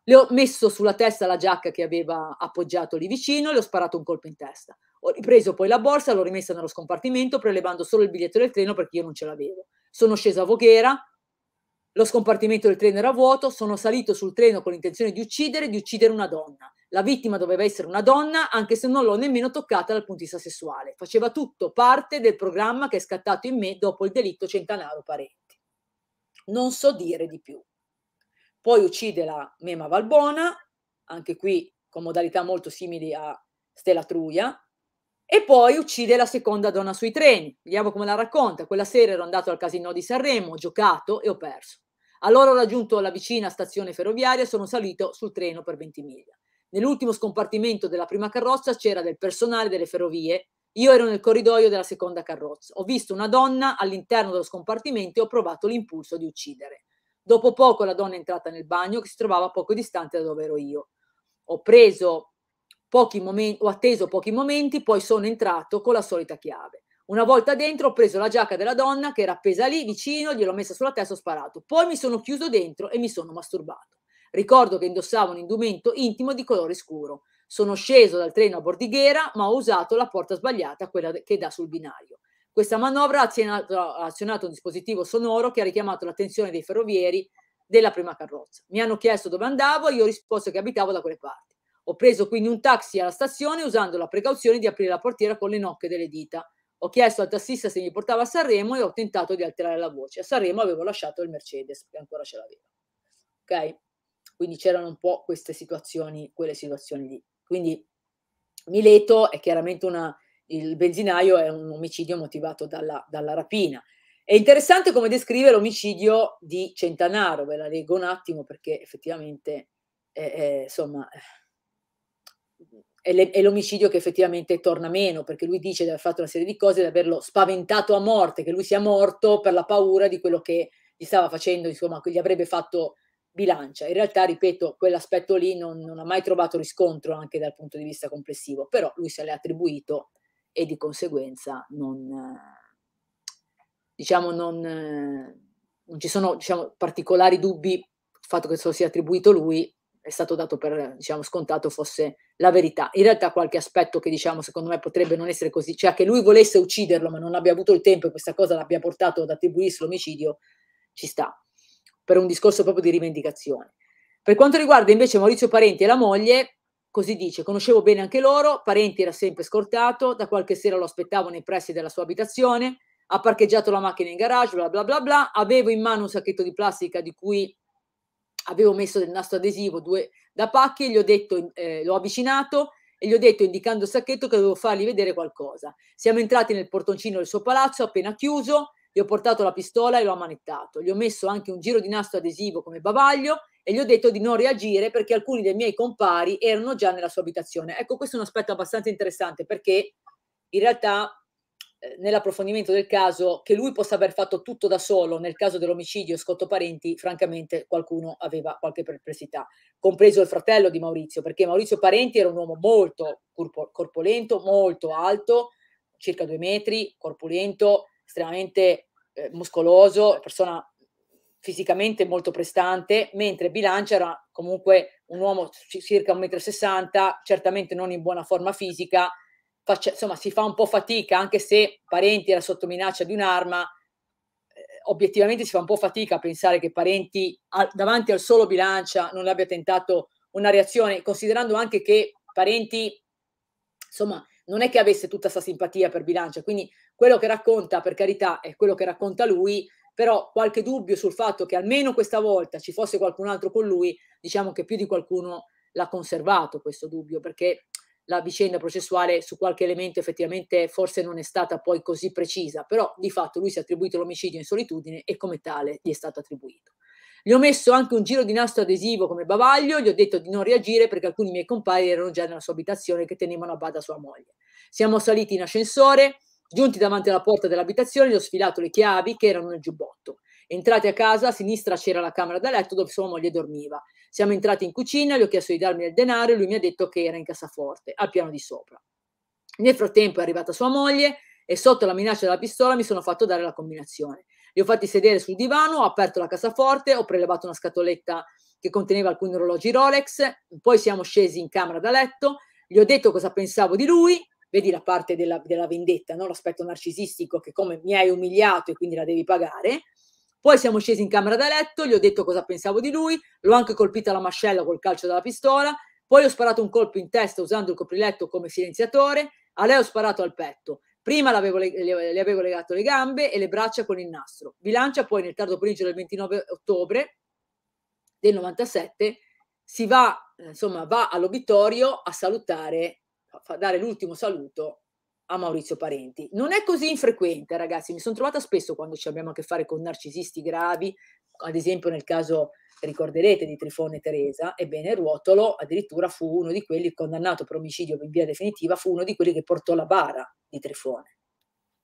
Le ho messo sulla testa la giacca che aveva appoggiato lì vicino e le ho sparato un colpo in testa. Ho ripreso poi la borsa, l'ho rimessa nello scompartimento, prelevando solo il biglietto del treno perché io non ce l'avevo. Sono scesa a Voghera, lo scompartimento del treno era vuoto, sono salito sul treno con l'intenzione di uccidere, di uccidere una donna. La vittima doveva essere una donna, anche se non l'ho nemmeno toccata dal punto di vista sessuale. Faceva tutto parte del programma che è scattato in me dopo il delitto Centanaro Parenti. Non so dire di più. Poi uccide la Mema Valbona, anche qui con modalità molto simili a Stella Truia, e poi uccide la seconda donna sui treni. Vediamo come la racconta. Quella sera ero andato al casino di Sanremo, ho giocato e ho perso. Allora ho raggiunto la vicina stazione ferroviaria e sono salito sul treno per Ventimiglia. Nell'ultimo scompartimento della prima carrozza c'era del personale delle ferrovie. Io ero nel corridoio della seconda carrozza. Ho visto una donna all'interno dello scompartimento e ho provato l'impulso di uccidere. Dopo poco la donna è entrata nel bagno che si trovava poco distante da dove ero io. Ho preso pochi momenti, ho atteso pochi momenti, poi sono entrato con la solita chiave. Una volta dentro ho preso la giacca della donna che era appesa lì vicino, gliel'ho messa sulla testa e ho sparato. Poi mi sono chiuso dentro e mi sono masturbato. Ricordo che indossavo un indumento intimo di colore scuro. Sono sceso dal treno a Bordighera, ma ho usato la porta sbagliata, quella che dà sul binario. Questa manovra ha azionato, ha azionato un dispositivo sonoro che ha richiamato l'attenzione dei ferrovieri della prima carrozza. Mi hanno chiesto dove andavo e io ho risposto che abitavo da quelle parti. Ho preso quindi un taxi alla stazione usando la precauzione di aprire la portiera con le nocche delle dita. Ho chiesto al tassista se mi portava a Sanremo e ho tentato di alterare la voce. A Sanremo avevo lasciato il Mercedes, che ancora ce l'aveva. Ok? Quindi c'erano un po' queste situazioni, quelle situazioni lì. Quindi Mileto è chiaramente una, il benzinaio è un omicidio motivato dalla, dalla rapina. È interessante come descrive l'omicidio di Centanaro, ve la leggo un attimo perché effettivamente, eh, eh, insomma, è l'omicidio che effettivamente torna meno, perché lui dice di aver fatto una serie di cose, di averlo spaventato a morte, che lui sia morto per la paura di quello che gli stava facendo, insomma, che gli avrebbe fatto bilancia. In realtà, ripeto, quell'aspetto lì non, non ha mai trovato riscontro anche dal punto di vista complessivo, però lui se l'è attribuito e di conseguenza non, diciamo, non, non ci sono diciamo, particolari dubbi sul fatto che se lo sia attribuito lui, è stato dato per diciamo, scontato fosse la verità. In realtà qualche aspetto che diciamo, secondo me potrebbe non essere così, cioè che lui volesse ucciderlo ma non abbia avuto il tempo e questa cosa l'abbia portato ad attribuirsi l'omicidio, ci sta, per un discorso proprio di rivendicazione. Per quanto riguarda invece Maurizio Parenti e la moglie, così dice, conoscevo bene anche loro, Parenti era sempre scortato, da qualche sera lo aspettavo nei pressi della sua abitazione, ha parcheggiato la macchina in garage, bla bla bla bla, avevo in mano un sacchetto di plastica di cui avevo messo del nastro adesivo due da pacchi e gli ho detto, eh, l'ho avvicinato e gli ho detto indicando il sacchetto che dovevo fargli vedere qualcosa. Siamo entrati nel portoncino del suo palazzo appena chiuso, gli ho portato la pistola e l'ho ammanettato. Gli ho messo anche un giro di nastro adesivo come bavaglio e gli ho detto di non reagire perché alcuni dei miei compari erano già nella sua abitazione. Ecco, questo è un aspetto abbastanza interessante perché in realtà eh, nell'approfondimento del caso che lui possa aver fatto tutto da solo nel caso dell'omicidio Scotto Parenti, francamente qualcuno aveva qualche perplessità, compreso il fratello di Maurizio, perché Maurizio Parenti era un uomo molto corpulento, molto alto, circa due metri, corpulento, estremamente eh, muscoloso, persona fisicamente molto prestante, mentre Bilancia era comunque un uomo circa 1,60 m, certamente non in buona forma fisica, faccia, insomma, si fa un po' fatica, anche se Parenti era sotto minaccia di un'arma, eh, obiettivamente si fa un po' fatica a pensare che Parenti al, davanti al solo bilancia non abbia tentato una reazione, considerando anche che Parenti, insomma, non è che avesse tutta questa simpatia per bilancia, quindi quello che racconta, per carità, è quello che racconta lui, però qualche dubbio sul fatto che almeno questa volta ci fosse qualcun altro con lui, diciamo che più di qualcuno l'ha conservato questo dubbio, perché la vicenda processuale su qualche elemento effettivamente forse non è stata poi così precisa, però di fatto lui si è attribuito l'omicidio in solitudine e come tale gli è stato attribuito. Gli ho messo anche un giro di nastro adesivo come bavaglio, gli ho detto di non reagire perché alcuni miei compagni erano già nella sua abitazione che tenevano a bada sua moglie. Siamo saliti in ascensore, giunti davanti alla porta dell'abitazione, gli ho sfilato le chiavi che erano nel giubbotto. Entrati a casa, a sinistra c'era la camera da letto dove sua moglie dormiva. Siamo entrati in cucina, gli ho chiesto di darmi il denaro e lui mi ha detto che era in cassaforte, al piano di sopra. Nel frattempo è arrivata sua moglie e sotto la minaccia della pistola mi sono fatto dare la combinazione. Li ho fatti sedere sul divano, ho aperto la cassaforte, ho prelevato una scatoletta che conteneva alcuni orologi Rolex, poi siamo scesi in camera da letto, gli ho detto cosa pensavo di lui, vedi la parte della, della vendetta, no? l'aspetto narcisistico che come mi hai umiliato e quindi la devi pagare, poi siamo scesi in camera da letto, gli ho detto cosa pensavo di lui, l'ho anche colpita la mascella col calcio della pistola, poi ho sparato un colpo in testa usando il copriletto come silenziatore, a lei ho sparato al petto. Prima le, le avevo legato le gambe e le braccia con il nastro. Bilancia poi nel tardo pomeriggio del 29 ottobre del 97 si va, insomma, va all'obitorio a salutare, a dare l'ultimo saluto a Maurizio Parenti. Non è così infrequente, ragazzi, mi sono trovata spesso quando ci abbiamo a che fare con narcisisti gravi, ad esempio nel caso ricorderete di Trifone e Teresa, ebbene Ruotolo addirittura fu uno di quelli condannato per omicidio in via definitiva, fu uno di quelli che portò la bara di Trifone.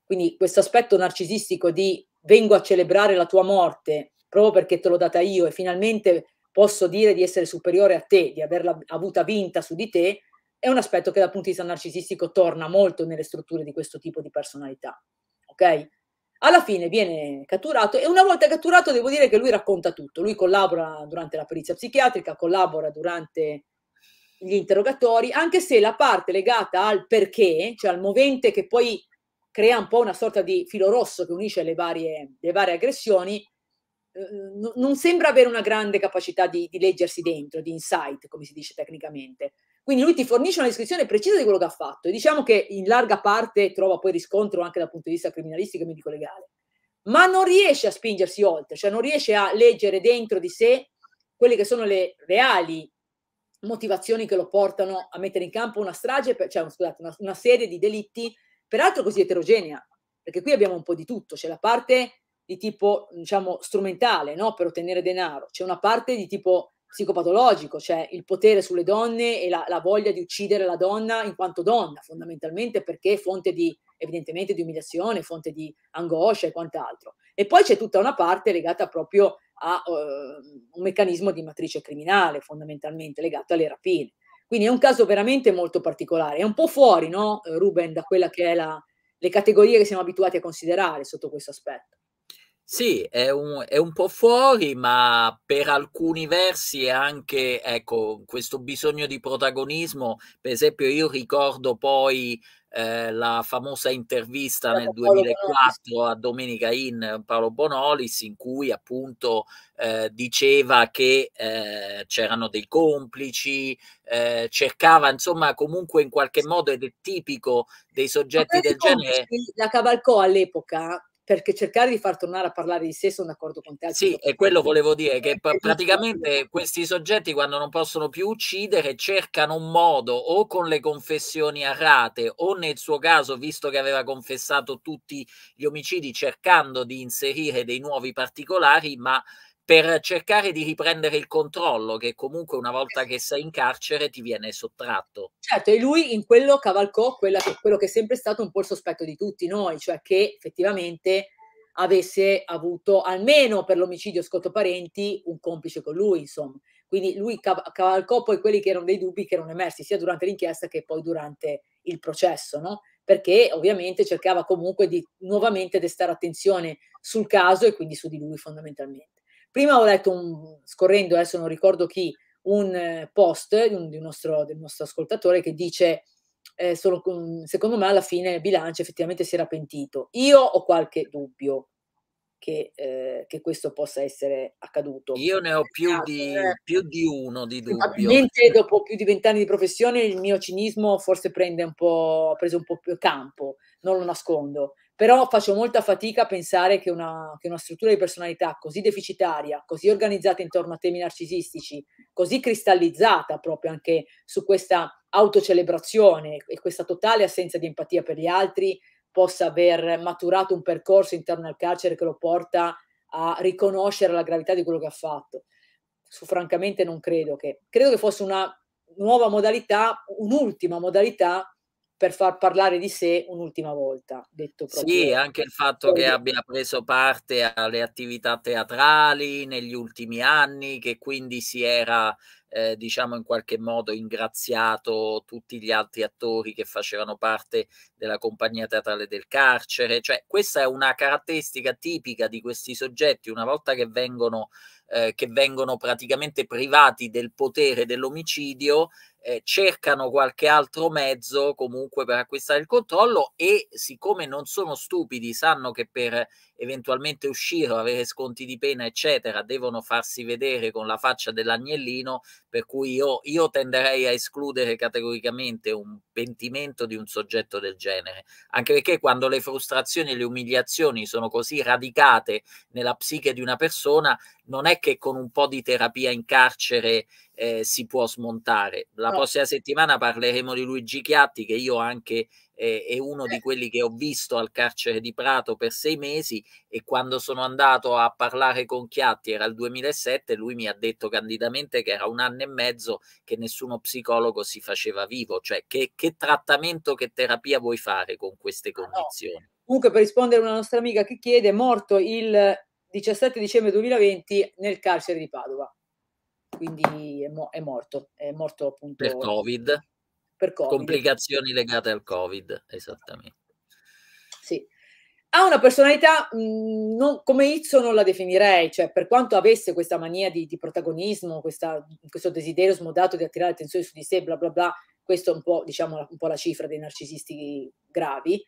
Quindi questo aspetto narcisistico di vengo a celebrare la tua morte proprio perché te l'ho data io e finalmente posso dire di essere superiore a te, di averla avuta vinta su di te, è un aspetto che dal punto di vista narcisistico torna molto nelle strutture di questo tipo di personalità. Ok? Alla fine viene catturato e una volta catturato devo dire che lui racconta tutto. Lui collabora durante la perizia psichiatrica, collabora durante gli interrogatori, anche se la parte legata al perché, cioè al movente che poi crea un po' una sorta di filo rosso che unisce le varie, le varie aggressioni, eh, non sembra avere una grande capacità di, di leggersi dentro, di insight, come si dice tecnicamente. Quindi lui ti fornisce una descrizione precisa di quello che ha fatto e diciamo che in larga parte trova poi riscontro anche dal punto di vista criminalistico e medico-legale, ma non riesce a spingersi oltre, cioè non riesce a leggere dentro di sé quelle che sono le reali motivazioni che lo portano a mettere in campo una strage, cioè scusate, una, una serie di delitti, peraltro così eterogenea, perché qui abbiamo un po' di tutto, c'è la parte di tipo diciamo strumentale no? per ottenere denaro, c'è una parte di tipo psicopatologico, cioè il potere sulle donne e la, la, voglia di uccidere la donna in quanto donna, fondamentalmente perché è fonte di, evidentemente, di umiliazione, fonte di angoscia e quant'altro. E poi c'è tutta una parte legata proprio a uh, un meccanismo di matrice criminale, fondamentalmente legato alle rapine. Quindi è un caso veramente molto particolare, è un po' fuori, no, Ruben, da quella che è la, le categorie che siamo abituati a considerare sotto questo aspetto.
Sì, è un, è un, po' fuori, ma per alcuni versi è anche, ecco, questo bisogno di protagonismo. Per esempio, io ricordo poi eh, la famosa intervista nel 2004 a Domenica In Paolo Bonolis, in cui appunto eh, diceva che eh, c'erano dei complici, eh, cercava insomma comunque in qualche modo, ed è tipico dei soggetti del genere.
La cavalcò all'epoca perché cercare di far tornare a parlare di sé sono d'accordo con te. Sì,
e quello volevo dire, che eh, eh, praticamente questi soggetti quando non possono più uccidere cercano un modo o con le confessioni a rate o nel suo caso, visto che aveva confessato tutti gli omicidi, cercando di inserire dei nuovi particolari, ma per cercare di riprendere il controllo che comunque una volta che sei in carcere ti viene sottratto.
Certo, e lui in quello cavalcò quella, quello che è sempre stato un po' il sospetto di tutti noi, cioè che effettivamente avesse avuto almeno per l'omicidio Scotto Parenti un complice con lui, insomma. Quindi lui cavalcò poi quelli che erano dei dubbi che erano emersi sia durante l'inchiesta che poi durante il processo, no? perché ovviamente cercava comunque di nuovamente destare attenzione sul caso e quindi su di lui fondamentalmente. Prima ho letto, un, scorrendo, adesso non ricordo chi, un eh, post di un, di un nostro, del nostro ascoltatore che dice, eh, solo, secondo me alla fine Bilancia effettivamente si era pentito. Io ho qualche dubbio che, eh, che questo possa essere accaduto. Io ne ho
più, esatto, di, eh. più di, uno di dubbio. Probabilmente
dopo più di vent'anni di professione il mio cinismo forse prende un po', ha preso un po' più campo, non lo nascondo però faccio molta fatica a pensare che una, che una, struttura di personalità così deficitaria, così organizzata intorno a temi narcisistici, così cristallizzata proprio anche su questa autocelebrazione e questa totale assenza di empatia per gli altri, possa aver maturato un percorso interno al carcere che lo porta a riconoscere la gravità di quello che ha fatto. Su, francamente non credo che... Credo che fosse una nuova modalità, un'ultima modalità per far parlare di sé un'ultima volta, detto proprio. Sì, anche
il fatto che abbia preso parte alle attività teatrali negli ultimi anni, che quindi si era, eh, diciamo, in qualche modo ingraziato tutti gli altri attori che facevano parte della compagnia teatrale del carcere, cioè questa è una caratteristica tipica di questi soggetti una volta che vengono, eh, che vengono praticamente privati del potere dell'omicidio, eh, cercano qualche altro mezzo comunque per acquistare il controllo e siccome non sono stupidi, sanno che per eventualmente uscire o avere sconti di pena, eccetera, devono farsi vedere con la faccia dell'agnellino, per cui io, io tenderei a escludere categoricamente un pentimento di un soggetto del genere, anche perché quando le frustrazioni e le umiliazioni sono così radicate nella psiche di una persona, non è che con un po' di terapia in carcere eh, si può smontare. La no. prossima settimana parleremo di Luigi Chiatti, che io ho anche eh, è uno di eh. quelli che ho visto al carcere di Prato per sei mesi e quando sono andato a parlare con Chiatti, era il 2007, lui mi ha detto candidamente che era un anno e mezzo che nessuno psicologo si faceva vivo, cioè che, che trattamento, che terapia vuoi fare con queste condizioni? No.
Comunque per rispondere a una nostra amica che chiede, è morto il 17 dicembre 2020 nel carcere di Padova quindi è, mo è, morto, è morto appunto per
Covid per COVID. Complicazioni legate al Covid, esattamente. Sì.
Ha una personalità, mh, mhmm, non, come Izzo non la definirei, cioè per quanto avesse questa mania di, di protagonismo, questa, questo desiderio smodato di attirare attenzione su di sé, bla bla bla, questa è un po', diciamo, un po' la cifra dei narcisisti gravi,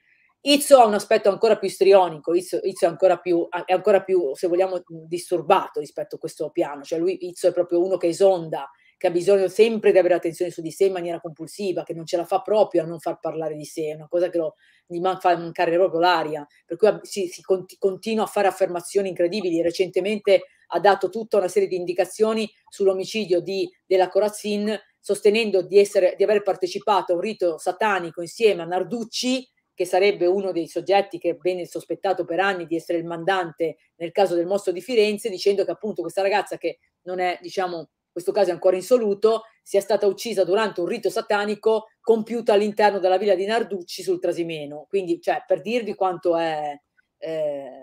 Izzo ha un aspetto ancora più istrionico, Izzo, Izzo è, ancora più, è, ancora più, se vogliamo, mhmm, disturbato rispetto a questo piano, cioè lui Izzo è proprio uno che esonda che ha bisogno sempre di avere attenzione su di sé in maniera compulsiva, che non ce la fa proprio a non far parlare di sé, è una cosa che lo, gli man- fa mancare proprio l'aria, per cui si, si cont- continua a fare affermazioni incredibili. Recentemente ha dato tutta una serie di indicazioni sull'omicidio di, della Corazzin, sostenendo di, essere, di aver partecipato a un rito satanico insieme a Narducci, che sarebbe uno dei soggetti che venne sospettato per anni di essere il mandante nel caso del mostro di Firenze, dicendo che appunto questa ragazza che non è, diciamo, questo caso è ancora insoluto, sia stata uccisa durante un rito satanico compiuto all'interno della villa di Narducci sul Trasimeno. Quindi, cioè, per dirvi quanto è eh,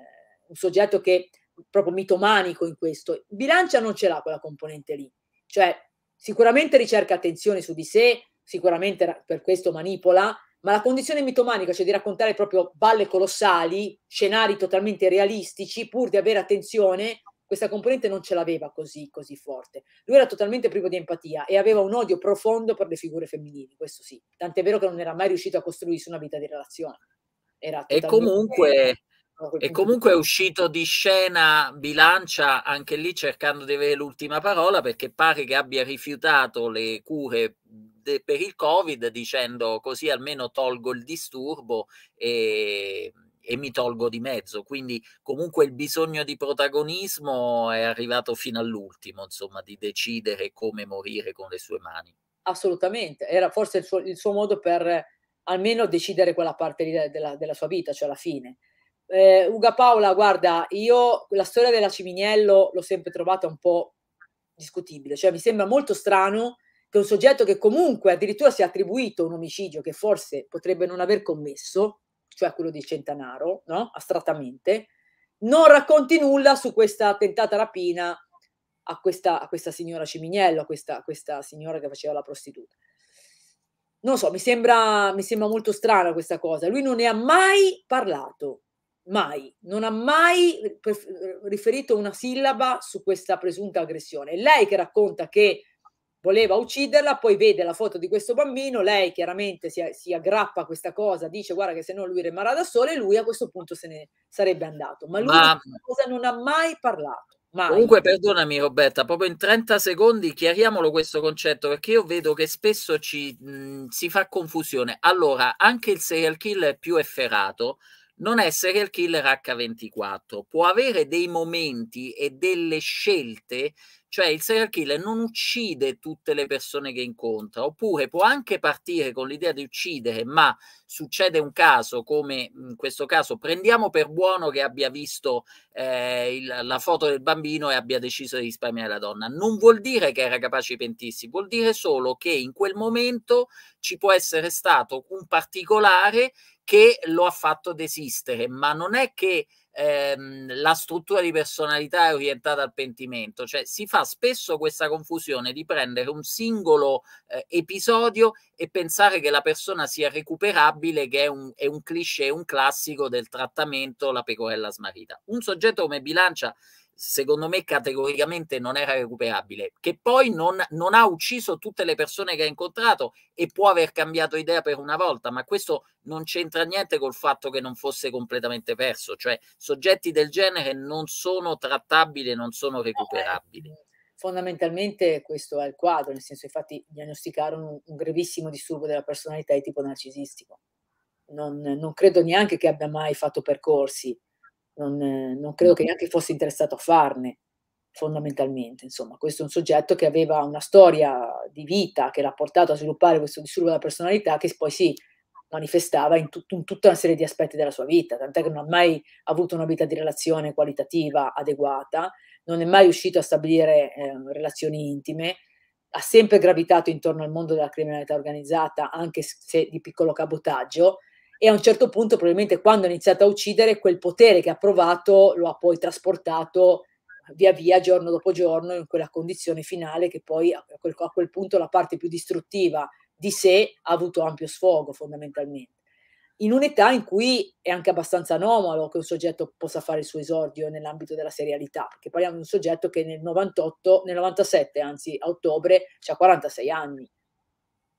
un soggetto che proprio mitomanico in questo, Bilancia non ce l'ha quella componente lì. Cioè, sicuramente ricerca attenzione su di sé, sicuramente per questo manipola, ma la condizione mitomanica, cioè di raccontare proprio balle colossali, scenari totalmente realistici, pur di avere attenzione questa componente non ce l'aveva così, così forte. Lui era totalmente privo di empatia e aveva un odio profondo per le figure femminili, questo sì. Tant'è vero che non era mai riuscito a costruirsi una vita di relazione. Era e comunque...
E comunque è uscito di scena Bilancia anche lì cercando di avere l'ultima parola perché pare che abbia rifiutato le cure de- per il Covid dicendo così almeno tolgo il disturbo e e mi tolgo di mezzo. Quindi comunque il bisogno di protagonismo è arrivato fino all'ultimo, insomma, di decidere come morire con le sue mani.
Assolutamente, era forse il suo, il suo modo per eh, almeno decidere quella parte lì della, della sua vita, cioè la fine. Eh, Uga Paola, guarda, io la storia della Ciminiello l'ho sempre trovata un po' discutibile, cioè mi sembra molto strano che un soggetto che comunque addirittura si è attribuito un omicidio che forse potrebbe non aver commesso, cioè quello di Centanaro, no? astrattamente, non racconti nulla su questa tentata rapina a questa, a questa signora Ciminiello, a questa, a questa, signora che faceva la prostituta. Non so, mi sembra, mi sembra molto strana questa cosa. Lui non ne ha mai parlato, mai, non ha mai riferito una sillaba su questa presunta aggressione. È lei che racconta che voleva ucciderla, poi vede la foto di questo bambino, lei chiaramente si, si aggrappa a questa cosa, dice guarda che se no lui rimarrà da solo e lui a questo punto se ne sarebbe andato. Ma lui Ma... cosa non ha mai parlato.
Mai. Comunque, perdonami Roberta, proprio in 30 secondi chiariamolo questo concetto perché io vedo che spesso ci, mh, mhmm, si fa confusione. Allora, anche il serial killer più efferato non è serial killer H24, può avere dei momenti e delle scelte cioè il serial killer non uccide tutte le persone che incontra, oppure può anche partire con l'idea di uccidere, ma succede un caso come in mhmm, questo caso, prendiamo per buono che abbia visto eh, il, la foto del bambino e abbia deciso di risparmiare la donna. Non vuol dire che era capace di pentirsi, vuol dire solo che in quel momento ci può essere stato un particolare che lo ha fatto desistere, ma non è che ehm, la struttura di personalità è orientata al pentimento, cioè si fa spesso questa confusione di prendere un singolo eh, episodio e pensare che la persona sia recuperabile, che è un, è un cliché, un classico del trattamento la pecorella smarrita. Un soggetto come Bilancia secondo me categoricamente non era recuperabile, che poi non, non, ha ucciso tutte le persone che ha incontrato e può aver cambiato idea per una volta, ma questo non c'entra niente col fatto che non fosse completamente perso, cioè soggetti del genere non sono trattabili, non sono eh, recuperabili. Eh,
fondamentalmente questo è il quadro, nel senso infatti diagnosticarono un, un grevissimo disturbo della personalità di tipo narcisistico. Non, non credo neanche che abbia mai fatto percorsi non, eh, non credo che neanche fosse interessato a farne fondamentalmente, insomma, questo è un soggetto che aveva una storia di vita che l'ha portato a sviluppare questo disturbo della personalità che poi si manifestava in, tut in tutta una serie di aspetti della sua vita, tant'è che non ha mai avuto una vita di relazione qualitativa adeguata, non è mai riuscito a stabilire eh, relazioni intime, ha sempre gravitato intorno al mondo della criminalità organizzata, anche se di piccolo cabotaggio, e a un certo punto probabilmente quando ha iniziato a uccidere quel potere che ha provato lo ha poi trasportato via via giorno dopo giorno in quella condizione finale che poi a quel, a quel punto la parte più distruttiva di sé ha avuto ampio sfogo fondamentalmente in un'età in cui è anche abbastanza anomalo che un soggetto possa fare il suo esordio nell'ambito della serialità, perché parliamo di un soggetto che nel 98, nel 97, anzi a ottobre, ha 46 anni,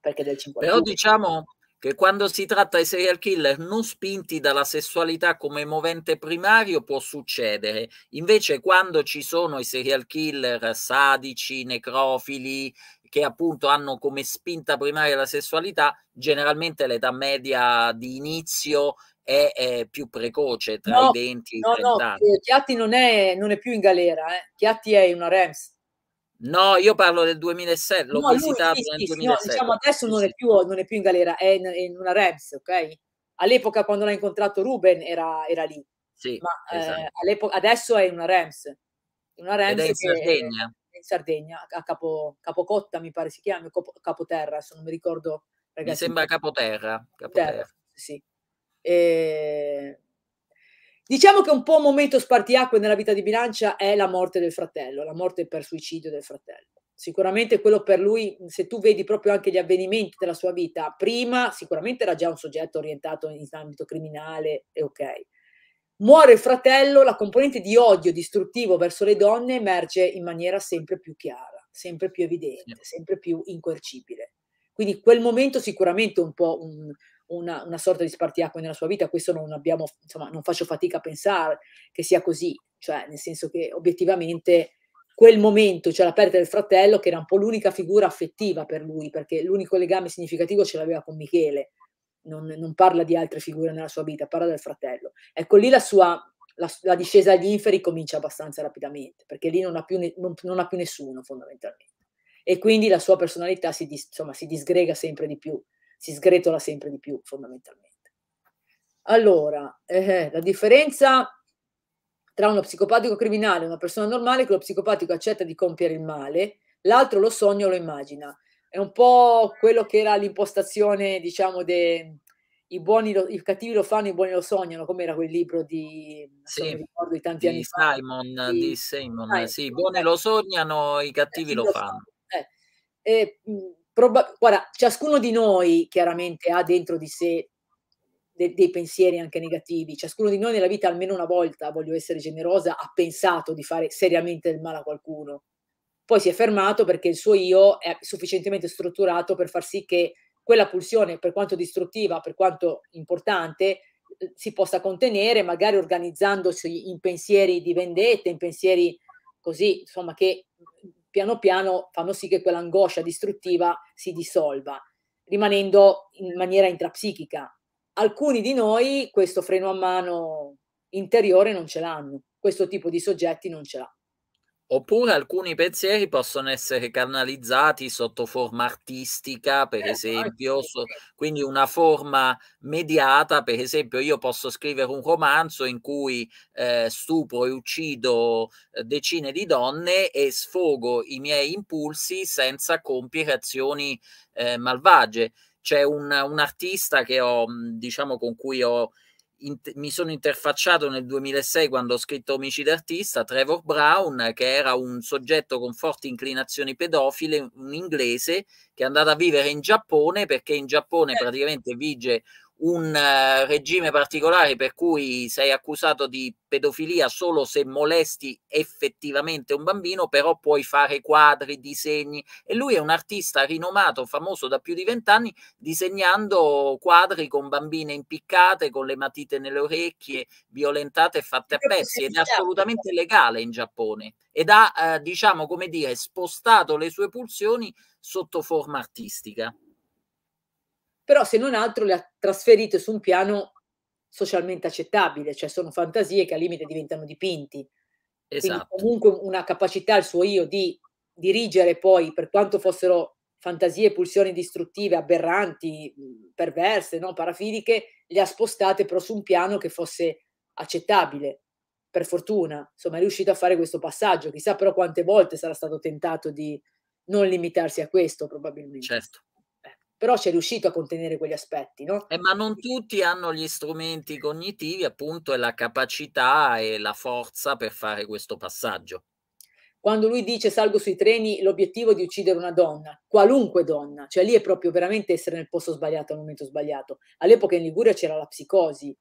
perché del 50. Però diciamo,
che quando si tratta di serial killer non spinti dalla sessualità come movente primario può succedere, invece quando ci sono i serial killer sadici, necrofili, che appunto hanno come spinta primaria la sessualità, generalmente l'età media di inizio è, è più precoce, tra no, i 20 e i 30 no, anni.
Chiatti non è, non è più in galera, eh. Chiatti è una REMS,
No, io parlo del 2007, l'ho no, visitato lui, sì, nel sì, 2007. No, diciamo
adesso non è, più, non è più, in galera, è in, in una Rebs, ok? All'epoca quando l'ha incontrato Ruben era, era lì.
Sì, ma eh,
esatto. eh, adesso è in una Rams. Una Rams Ed è in Sardegna. È in Sardegna, a Capo, Capocotta mi pare si chiami, Capoterra, se non mi ricordo. Ragazzi, mi sembra
Capoterra. Capoterra. Capoterra sì. E
Diciamo che un po' un momento spartiacque nella vita di bilancia è la morte del fratello, la morte per suicidio del fratello. Sicuramente quello per lui, se tu vedi proprio anche gli avvenimenti della sua vita, prima sicuramente era già un soggetto orientato in ambito criminale e ok. Muore il fratello, la componente di odio distruttivo verso le donne emerge in maniera sempre più chiara, sempre più evidente, sempre più incoercibile. Quindi quel momento sicuramente un po' un, una, una, sorta di spartiacque nella sua vita, questo non abbiamo, insomma, non faccio fatica a pensare che sia così, cioè nel senso che obiettivamente quel momento, cioè la perdita del fratello, che era un po' l'unica figura affettiva per lui, perché l'unico legame significativo ce l'aveva con Michele, non, non, parla di altre figure nella sua vita, parla del fratello. Ecco lì la sua la, la discesa agli inferi comincia abbastanza rapidamente, perché lì non ha più, ne, non, non ha più nessuno fondamentalmente. E quindi la sua personalità si, dis, insomma, si disgrega sempre di più si sgretola sempre di più fondamentalmente. Allora, eh, la differenza tra uno psicopatico criminale e una persona normale è che lo psicopatico accetta di compiere il male, l'altro lo sogna o lo immagina. È un po' quello che era l'impostazione, diciamo, dei buoni, lo, i cattivi lo fanno, i buoni lo sognano, come era quel libro di, sì, ricordo, di tanti di anni
Simon, fa. Di, di Simon, Simon, sì, i buoni eh, lo sognano, i eh, cattivi eh, lo, lo, fanno.
fanno. Eh, mm, Proba- guarda, ciascuno di noi chiaramente ha dentro di sé de- dei pensieri anche negativi, ciascuno di noi nella vita almeno una volta, voglio essere generosa, ha pensato di fare seriamente del male a qualcuno. Poi si è fermato perché il suo io è sufficientemente strutturato per far sì che quella pulsione, per quanto distruttiva, per quanto importante, eh, si possa contenere, magari organizzandosi in pensieri di vendetta, in pensieri così, insomma, che piano piano fanno sì che quell'angoscia distruttiva si dissolva, rimanendo in maniera intrapsichica. Alcuni di noi questo freno a mano interiore non ce l'hanno, questo tipo di soggetti non ce l'ha.
Oppure alcuni pensieri possono essere canalizzati sotto forma artistica, per certo, esempio, so, quindi una forma mediata, per esempio io posso scrivere un romanzo in cui eh, stupro e uccido eh, decine di donne e sfogo i miei impulsi senza compiere azioni eh, malvagie. C'è un, un, artista che ho, diciamo, con cui ho mi sono interfacciato nel 2006 quando ho scritto Omicidi Artista, Trevor Brown, che era un soggetto con forti inclinazioni pedofile, un inglese, che è andato a vivere in Giappone perché in Giappone eh. praticamente vige un uh, regime particolare per cui sei accusato di pedofilia solo se molesti effettivamente un bambino, però puoi fare quadri, disegni e lui è un artista rinomato, famoso da più di vent'anni, disegnando quadri con bambine impiccate, con le matite nelle orecchie, violentate e fatte a pezzi ed è assolutamente legale in Giappone ed ha, eh, diciamo, come dire, spostato le sue pulsioni sotto forma artistica però se non altro le ha
trasferite su un piano socialmente accettabile, cioè sono fantasie che al limite diventano dipinti. Esatto. Quindi comunque una capacità al suo io di dirigere poi, per quanto fossero fantasie, pulsioni distruttive, aberranti, perverse, no? parafidiche, le ha spostate però su un piano che fosse accettabile. Per fortuna, insomma, è riuscito a fare questo passaggio. Chissà però quante volte sarà stato tentato di non limitarsi a questo, probabilmente. Certo però ci è riuscito a contenere quegli aspetti. No?
Eh, ma non tutti hanno gli strumenti cognitivi, appunto, e la capacità e la forza per fare questo passaggio.
Quando lui dice salgo sui treni, l'obiettivo è di uccidere una donna, qualunque donna, cioè lì è proprio veramente essere nel posto sbagliato al momento sbagliato. All'epoca in Liguria c'era la psicosi,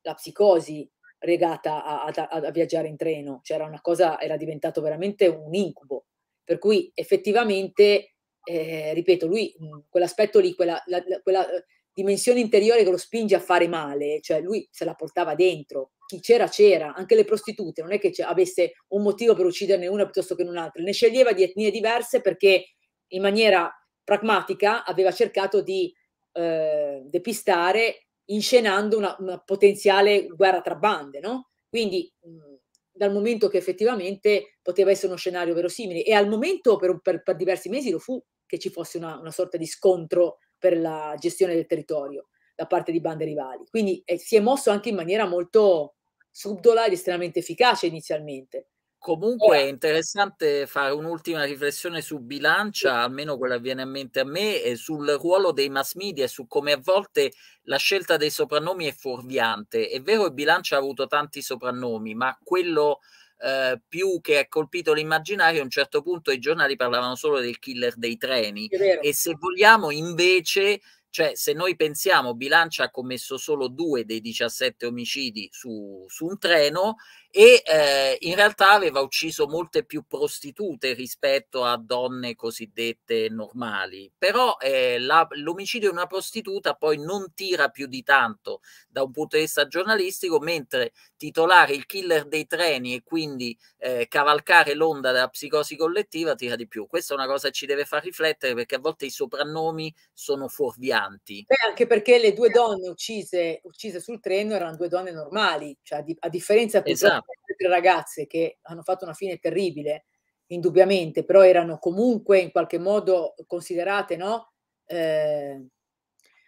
la psicosi regata a, a, a viaggiare in treno, cioè una cosa, era diventato veramente un incubo. Per cui effettivamente eh, ripeto, lui mm, quell'aspetto lì, quella, la, quella eh, dimensione interiore che lo spinge a fare male, cioè lui se la portava dentro, chi c'era c'era, anche le prostitute, non è che avesse un motivo per ucciderne una piuttosto che un'altra, ne sceglieva di etnie diverse perché in maniera pragmatica aveva cercato di eh, depistare inscenando una, una, potenziale guerra tra bande, no? Quindi mh, mm, dal momento che effettivamente poteva essere uno scenario verosimile e al momento per, per, per diversi mesi lo fu, che ci fosse una, una sorta di scontro per la gestione del territorio da parte di bande rivali. Quindi eh, si è mosso anche in maniera molto subdola ed estremamente efficace inizialmente. Comunque è
interessante fare un'ultima riflessione su bilancia, almeno quella viene a mente a me, e sul ruolo dei mass media e su come a volte la scelta dei soprannomi è fuorviante. È vero che bilancia ha avuto tanti soprannomi, ma quello eh, più che ha colpito l'immaginario, a un certo punto i giornali parlavano solo del killer dei treni e se vogliamo invece cioè se noi pensiamo Bilancia ha commesso solo due dei 17 omicidi su, su un treno e eh, in realtà aveva ucciso molte più prostitute rispetto a donne cosiddette normali, però eh, l'omicidio di una prostituta poi non tira più di tanto da un punto di vista giornalistico, mentre titolare il killer dei treni e quindi eh, cavalcare l'onda della psicosi collettiva tira di più. Questa è una cosa che ci deve far riflettere perché a volte i soprannomi sono fuorvianti.
Beh, anche perché le due esatto. donne uccise, uccise sul treno erano due donne normali, cioè a differenza esatto tre ragazze che hanno fatto una fine terribile, indubbiamente, però erano comunque in qualche modo considerate no? Eh,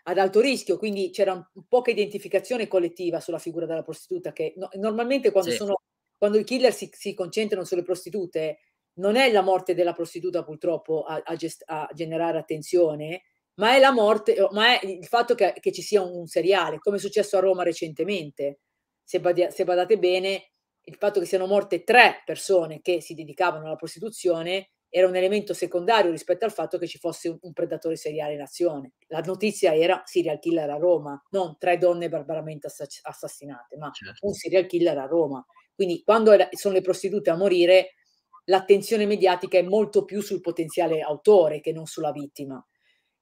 ad alto rischio, quindi c'era un, poca identificazione collettiva sulla figura della prostituta, che no, normalmente quando, sì. sono, quando, i killer si, si, concentrano sulle prostitute, non è la morte della prostituta purtroppo a, a, gest, a generare attenzione, ma è la morte, ma è il fatto che, che ci sia un, un seriale, come è successo a Roma recentemente. Se, badia, se badate bene, il fatto che siano morte tre persone che si dedicavano alla prostituzione era un elemento secondario rispetto al fatto che ci fosse un, predatore seriale in azione. La notizia era serial killer a Roma, non tre donne barbaramente assass- assassinate, ma certo. un serial killer a Roma. Quindi quando era, sono le prostitute a morire, l'attenzione mediatica è molto più sul potenziale autore che non sulla vittima.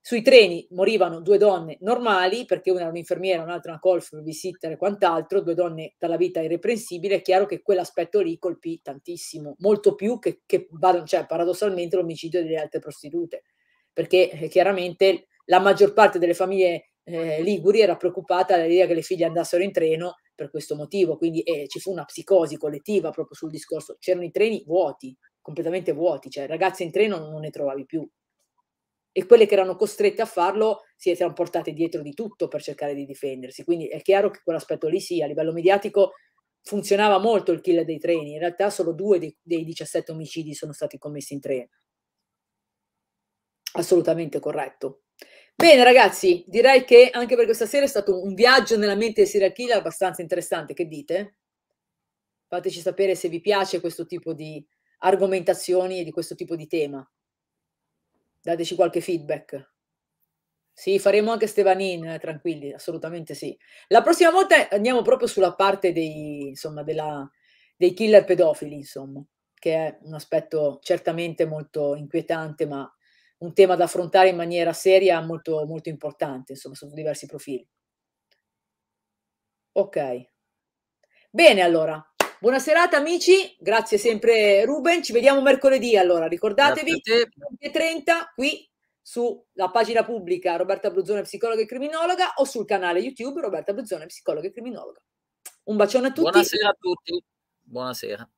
Sui treni morivano due donne normali, perché una era un'infermiera, un'altra una golf, colf, babysitter e quant'altro, due donne dalla vita irreprensibile, è chiaro che quell'aspetto lì colpì tantissimo, molto più che, che cioè, paradossalmente l'omicidio delle altre prostitute, perché eh, chiaramente la maggior parte delle famiglie eh, Liguri era preoccupata dall'idea che le figlie andassero in treno per questo motivo, quindi eh, ci fu una psicosi collettiva proprio sul discorso, c'erano i treni vuoti, completamente vuoti, cioè ragazze in treno non ne trovavi più e quelle che erano costrette a farlo si erano portate dietro di tutto per cercare di difendersi. Quindi è chiaro che quell'aspetto lì sì, a livello mediatico funzionava molto il kill dei treni, in realtà solo due dei, dei 17 omicidi sono stati commessi in treno. Assolutamente corretto. Bene ragazzi, direi che anche per questa sera è stato un viaggio nella mente di serial killer abbastanza interessante, che dite? Fateci sapere se vi piace questo tipo di argomentazioni e di questo tipo di tema dateci qualche feedback. Sì, faremo anche Stevanin, eh, tranquilli, assolutamente sì. La prossima volta andiamo proprio sulla parte dei, insomma, della, dei killer pedofili, insomma, che è un aspetto certamente molto inquietante, ma un tema da affrontare in maniera seria, molto, molto importante, insomma, sotto diversi profili. Ok. Bene, allora, Buona serata amici, grazie sempre Ruben, ci vediamo mercoledì allora, ricordatevi 20.30 qui sulla pagina pubblica Roberta Bruzzone psicologa e criminologa o sul canale YouTube Roberta Bruzzone psicologa e criminologa.
Un bacione a tutti. Buonasera a tutti. Buonasera.